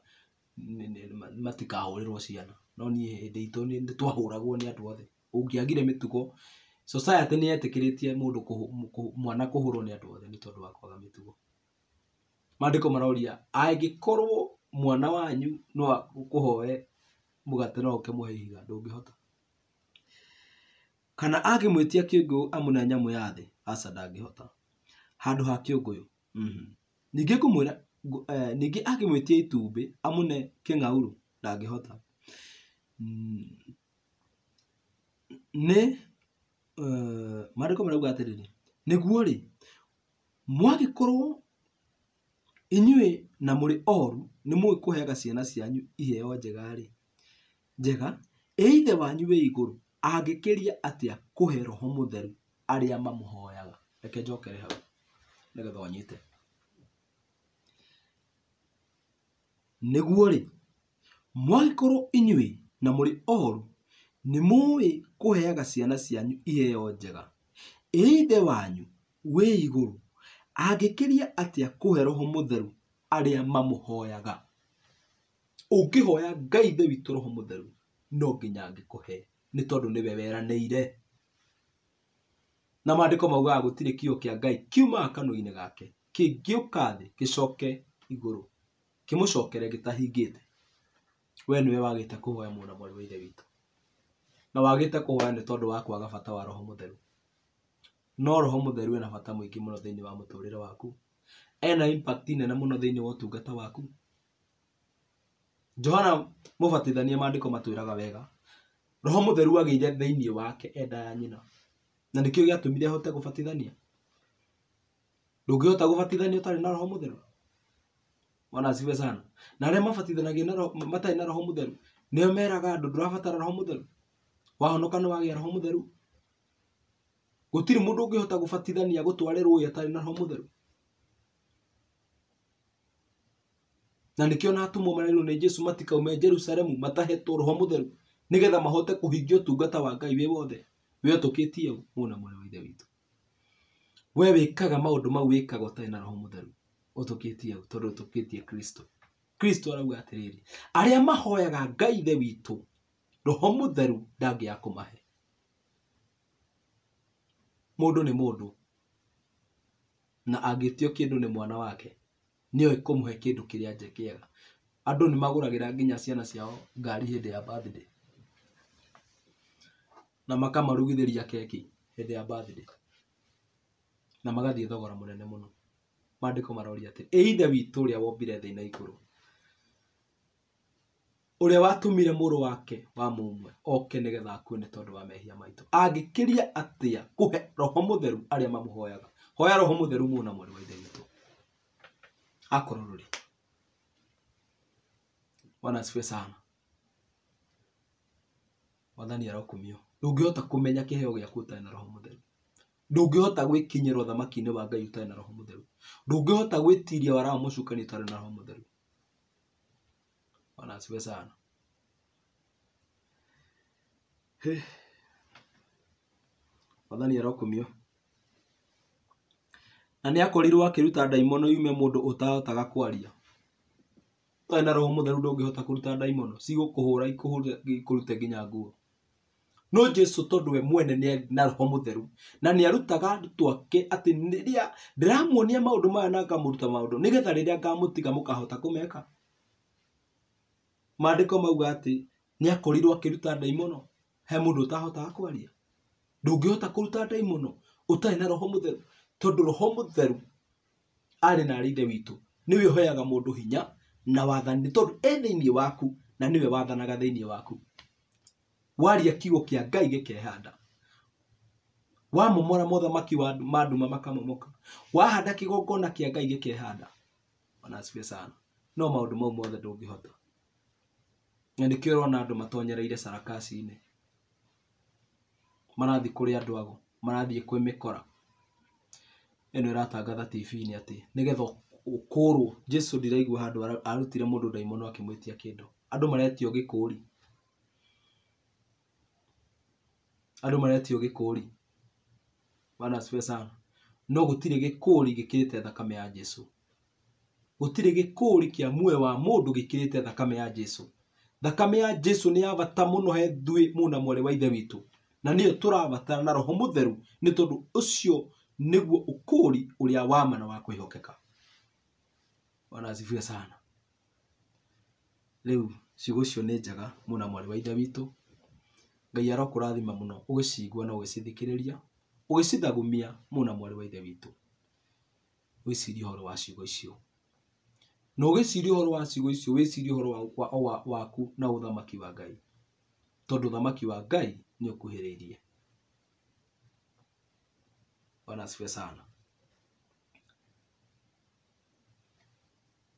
matikahurirwo ciana no niä hä ndä itå nä twahå ragwo nä andå othe å ngä agire mä tugo society nä yetĩkĩrĩtie mũndũ mwana kũhũrwo nĩ andũ othe nĩ tondũ wa kwaga mĩtugo mandĩko maroria angĩkorwo mwana wanyu no akũhoe mũgate no oke mũhe ihiga ndũngĩhota kana angĩmwĩtia kĩũngũyũ amũne nyamũ ya thĩ aca ndangĩhota handũ ha kĩũngũyũ mm-hmm. ningĩ kũmwĩra eh, ningĩ angĩmwĩtia itumbĩ amũne kĩng'aurũ ndangĩhota mm, nĩ Eh, mariko marauga atiriri niguo ri mwagikorwo inyuĩ na muri oru ni mwe kuhega ciana cianyu iheo njega ri njega ĩ ithe wanyu we iguru angĩkĩria atia kũhe roho mutheru aria mamuhoyaga reke njokere hau nĩgetha ũnyite nĩguo rĩ mwagĩkorwo inyuĩ na muri oru nä måä kå heaga ciana cianyu iheo njega ä ithe wanyu wä igå rå angä kä ria kå he roho må theru arä a mamå hoyaga å ngä hoya ngai ithe witå roho må theru no nginya angä kå he nä tondå nä we weranä ire na maandiko maugaga gå tirä kiugo kä a ngai kiumaga kanua-inä gake kä ngä thä gä coke igå rå kä må cokere gä tahingä te we nä we wagä te kå hoya må na mwarä wa ithe witå na wagite kũhoya ni tondu wa kwaga bata wa roho mutheru no roho mutheru ena bata mũingĩ muno thĩinĩ wa muturire waku ena impact nene muno thĩinĩ wa ũtungata waku Johana mũbatithania maandĩko matwĩraga wega roho mutheru agĩire thĩinĩ wake enda ya nyina na nikio gĩatũmire hote gũbatithania ndũngĩhota gũbatithania utari na roho mutheru wana cibe sana na arĩa mabatithanagia matarĩ na roho mutheru nĩo meraga andũ ndũrabatara roho mutheru wahonoka nä wagä a roho må theru gå tirä må ndå å ngä hota gå batithania gå tware rå atarä na roho må theru na nä kä ona atumwo marerwo nä jesu matikaume jerusalemu matahetwo roho må theru nä getha mahote kå hingia å tungata wa ngai wä wothe wä otå kä tie må na mwarä wa ithe witå we wä kaga maå ndå mau wä kaga å tarä na roho må theru å tå kä tie tondå å tå kä tie kristo kristo arauga atä rä rä arä a mahoyaga ngai ithe witå roho mutheru ndangä mahe må ndå nä må ndå na angä tio kä ndå nä mwana wake nä oä kå må he kä ndå kä rä a nje kä ega andå nä magå ragä ra nginya ciana ciao ngari hä ndä ya birthday na makamarugithä ria keki hä ndä ya birthday na magathiä thogora må nene må no mandä ko maroria atä ä ithe witå å rä a wombire thä na igå rå uria watumire muru wake wa mumwe oke nigetha akue ni tondu wa mehia maitu angikiria atia kuhe roho mutheru aria mamuhoyaga hoya roho mutheru muna mwari wa ithe witu akorwo ruri bwana asifiwe sana wathani arokumio ndungihota kumenya kiheo giaku utari na roho mutheru ndungihota gwikinyira thamaki ini wa ngai utari na roho mutheru ndungihota gwitiria wara mucukani utari na roho mutheru Bwana asiwe sana. He. Wathani arokumio. Na nä akorirwo akĩruta ndaimono yume å tahotaga kwaria ũtarĩ na roho mũtheru ndũngĩhota kũruta ndaimono cigũkũhũra ikũrute nginya nguo no jesu tondũ we mwene nĩ na roho mũtheru na nĩ arutaga arutwo ake atĩ rĩrĩa ndĩramuonia maũndũ maya na a ngamå tiga må kahota kå meka maandĩko mauga atĩ nĩ akorirwo akĩruta ndaimono he mũndũ ũtahotaga kwaria ndũngĩhota kũruta ndaimono ũtarĩ na roho mũtheru tondũ roho mũtheru arĩ na ithe witũ nĩwe ũheaga mũndũ hinya na wathani tondũ e thĩiniĩ waku na nĩwe wathanaga thĩiniĩ waku waria kiugo kĩa ngai gĩkehanda wamomora mothamaki ma nduma makamomoka wahanda kĩgongona kĩa ngai gĩkehanda ona sana no maũndũ mau mothe ndũngĩhota na nĩkĩo rona andå matonyereire sarakasi-inĩ marathiĩ kũrĩ andũ ago marathiĩ kwĩ mĩkora ĩno atä tv getha å kå rwo jesu ndiraigua handå arutire mũndũ ndaimono akĩmwĩtia kĩndũ andũ maretio gĩkũri andũ maretio ri no kä rä te thakame ya jesu ri kä a muoyo wa rä te thakame ya jesu thakame ya jesu nä yabata må no he thuä må na mwarä wa ithe witå na nä yo tå rabatara na roho må theru nä tondå å cio nä guo å kå ri å rä a wa mana wa kwä hokeka wanazivia sana rä u ciugo cio nä njega må na mwarä wa ithe witå ngai arokå rathima må no å gä cigua na å gä cithikä rä ria å gä cithagumia må na mwarä wa ithe witå wä cirie å horo wa ciugo icio na å horo wa ciugo icio wä å horo waku na å thamaki wa ngai tondũ thamaki wa ngai nä å rä ũkuhĩrĩirie bwana rä u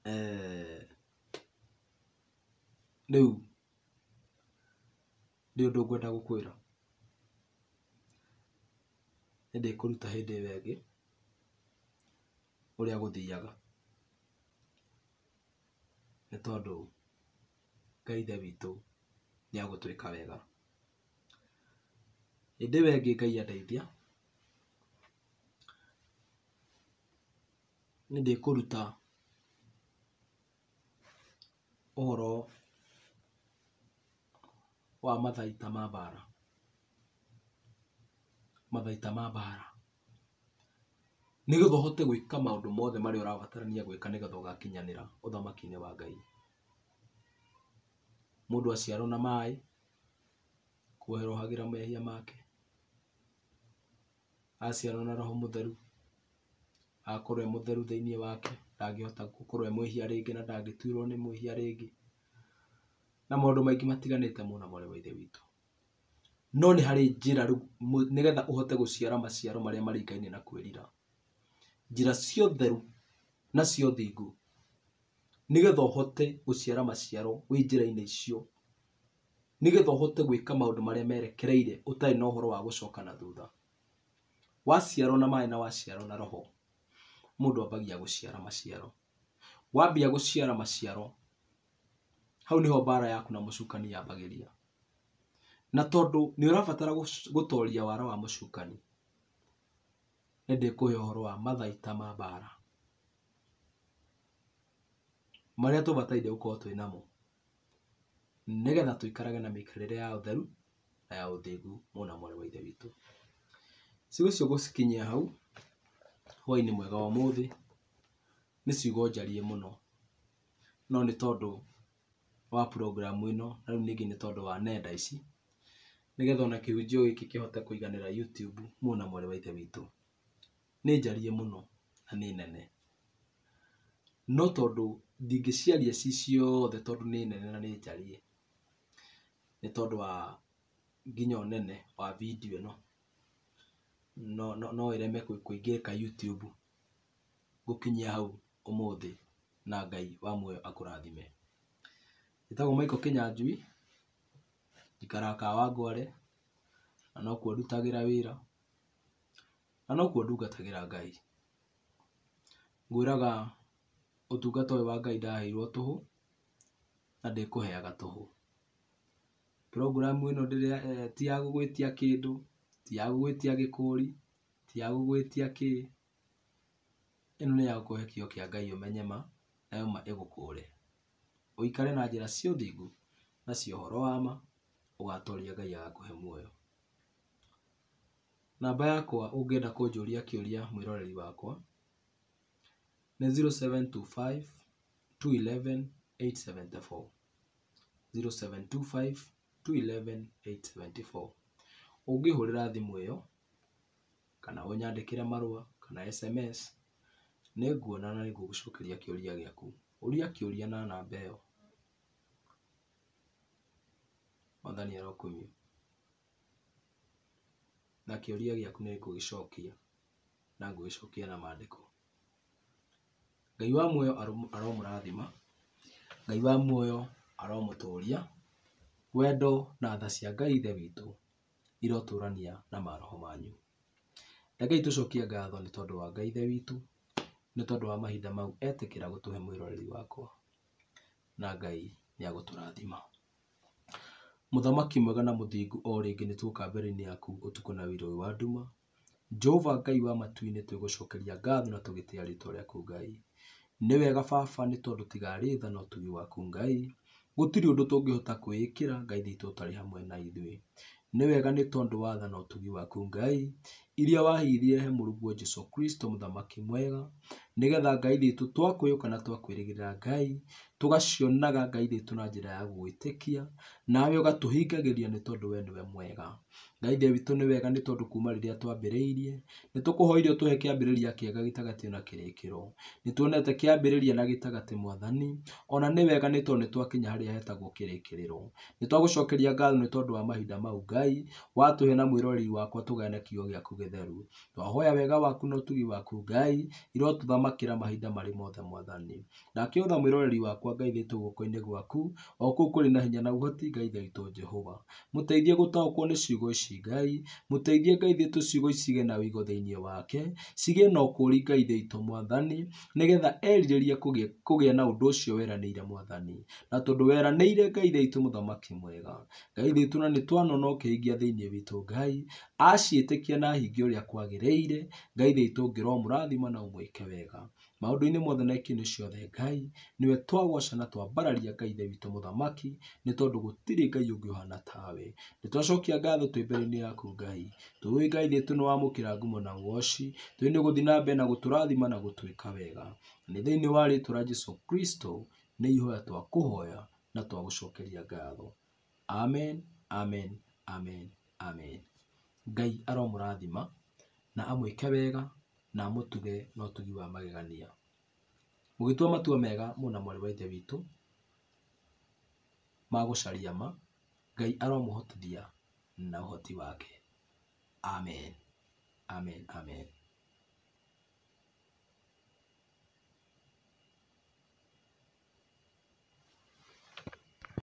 eh, rĩu å ndå ngwenda gå kwä ra hä ndä ndä ä kå ruta ä nĩndĩkũruta å rä a gå thiaga nä tondå tondũ witå nä agå nĩ ka wega ĩndĩ we ĩngĩ Ngai andeithia nĩ ndĩkũruta ũhoro wa mathaita ma mbara mathaita ma mbara nigetha uhote gwika maundu mothe maria urabatarania gwika nigetha ugakinyanira uthamaki-ini wa ngai mundu aciarwo na mai kuoherohagira mehia make aciarwo na roho mutheru akorwo e mutheru thiini wake ndangihota gukorwo e mwihia ringi na ndangituirwo ni mwihia ringi na maundu maingi matiganite muna mwarĩ wa ithe witũ no nĩ harĩ njĩra rĩu nĩgetha ũhote maciaro maria maringaine na kwirira njĩra ciothe na cio thingu nĩgetha ũhote gũciara maciaro wĩ njĩra-inĩ icio nĩgetha ũhote gwĩka maũndũ marĩa merekereire ũtarĩ na ũhoro wa gũcoka na thutha waciarwo na maĩ na waciarwo na roho mũndũ ambagia gũciara maciaro wambia gũciara maciaro hau nĩho mbara yaku na mũcukani yambagĩria na tondũ nĩ ũrabatara gũtoria wara wa mũcukani nĩndĩkũhe ũhoro wa mathaita ma mbara, marĩa tũbataire gũkorwo twĩ namo nĩgetha tũikarage na mĩikarĩre ya ũtheru na ya ũthĩgu mũna mwarĩ wa ithe witũ ciugo icio gũcikinyia hau hwaĩ-inĩ mwega wa ũmũthĩ nĩ ciugo njariĩ mũno no nĩ tondũ wa programu ĩno na rĩu ningĩ nĩ tondũ wa nenda ici nĩgetha ona kĩhunjio gĩkĩ kĩhote kũiganĩra YouTube muona mwarĩ wa ithe witũ nä njarie no na nä nene no tondũ ciaria ci ciothe tondå nä nene na nä njarie nä tondå wa nginya nene wa video no no, no, no ĩreme kũingĩrĩka YouTube gũkinyia hau ũmũthĩ na Ngai wa muoyo akũrathime njĩtagwo Michael Kĩnyanjui njikaraga ngware na nokuo ndutagĩra wĩra na nokuo ndungatagĩra ngai ngwĩraga ũtungata ũyũ wa ngai ndaheirwo tũhũ na ndĩkũheaga tũhũ programu ĩno eh, ti ya gũgwĩtia kindu ti ya gũgwĩtia gikuri ti ya gũgwĩtia ki ĩno nĩ ya kio kĩo kĩa ngai ũmenye ma yo ma ĩgũkũre uikare na njĩra cia thingu na cia ũhoro wa ma ũgatooria ngai he muoyo Namba yakwa ũngĩenda kunjuria kiuria mwiroreri wakwa nĩ 0725 211 874 0725 211 874 ũngĩhũrĩra thimũ ĩyo kana ũnyandĩkĩre marũa kana SMS nĩnguona na nĩngũgũcokeria kĩũria giaku uria kĩũria na namba ĩyo. Wathani arokũiya na kĩũria gĩaku nĩ ngũgĩcokia na ngũgĩcokia na maandĩko Ngai wa muoyo aromũrathima Ngai wa muoyo aromũtũria wendo na tha cia Ngai Ithe witũ irotũrania na maroho manyu Rekei tũcokie ngatho nĩ tondũ wa Ngai Ithe witũ nĩ tondũ wa mahinda mau etĩkĩra gũtũhe mwĩroreri wakwa na Ngai nĩ agũtũrathima mũthamaki mwega na mũthingu o rĩngĩ nĩ tũgũka mbere-inĩ yaku ũtukũ na wĩra ũyũ wa nduma jehova ngai wa matu-inĩ twĩgũcokeria ngatho na tũgĩtĩa rĩtwa rĩaku ngai nĩ wega baba nĩ tondũ tigarĩ tha na ũtugi waku ngai gũtirĩ ũndũ tũngĩhota kwĩĩkĩra ngai thitũ ũtarĩ hamwe na ithuĩ nĩ wega nĩ tondũ wa tha na ũtugi waku ngai iria waheire he murugwo jesu Kristo muthamaki mwega nigetha Ngai thitu twakwĩyũka na twakwĩrĩgĩrĩra Ngai tugacionaga Ngai thitu na njira ya gwĩtĩkia nawe ũgatũhingagĩria nĩ tondũ we nĩwe mwega Ngai ithe witũ ni wega ni tondu kuma riria twambĩrĩirie ni tũkũhoire ũtũhe kiambiriria kiega gitagati na kĩrĩkĩro ni tuonete kiambiriria na gitagati Mwathani ona ni wega ni tondu ni twakinya haria hetagwo kĩrĩkĩrĩro ni twagucokeria ngatho ni tondu wa mahinda mau Ngai watuhe na mwĩroreri wakwa tũgayane kiugo gĩaku getheru twahoya wega waku na ũtugi waku ngai irotũthamakĩra mahinda mari mothe mwathani nake ũtha mwĩroreri wakwa ngai thitu guoko-inĩ gwaku o kũu kũrĩ na hinya na ũhoti ngai thaitũ jehova muteithie gũtaũkwo ni ciugo ici ngai muteithie ngai thitu ciugo ici cigĩ na wigo thĩinĩ wake cigĩ na ũkũũri ngai thĩitũ mwathani nĩgetha erirĩrie kũgĩa na ũndũ ũcio weranĩire mwathani na tondũ weranĩire ngai thĩitũ mũthamaki mwega ngai thitu na nĩ twanona ũkĩhingia thĩinĩ witũ ngai aciĩtĩkia na hingo hinge uria kwagireire ngai thaitu ngira murathima na umwike wega maundu-ini mothe na ikindu ciothe ngai niwe twagwaca na twambararia ngai the witå må thamaki nä tondå gå tirä ngai å ngä å tawe nä twacokia ngatho twä mbere-inä yaku ngai tåä ngai thä tå nä wamå kä ra ngumo na woci twä nä gå thiä na mbere na gå na gå wega nä thä inä wa rä tå ra jesu kristo nä ihoya twa kå na twa cokeria ngatho amen amen amen amen Ngai aromũrathima na amwĩke wega na amũtuge na ũtugi wa magegania. Mũgĩtua matua mega mũrĩ na Mwarĩ wa Ithe witũ ma gũcaria ma, Ngai aromũhotithia na ũhoti wake. Amen, amen, amen.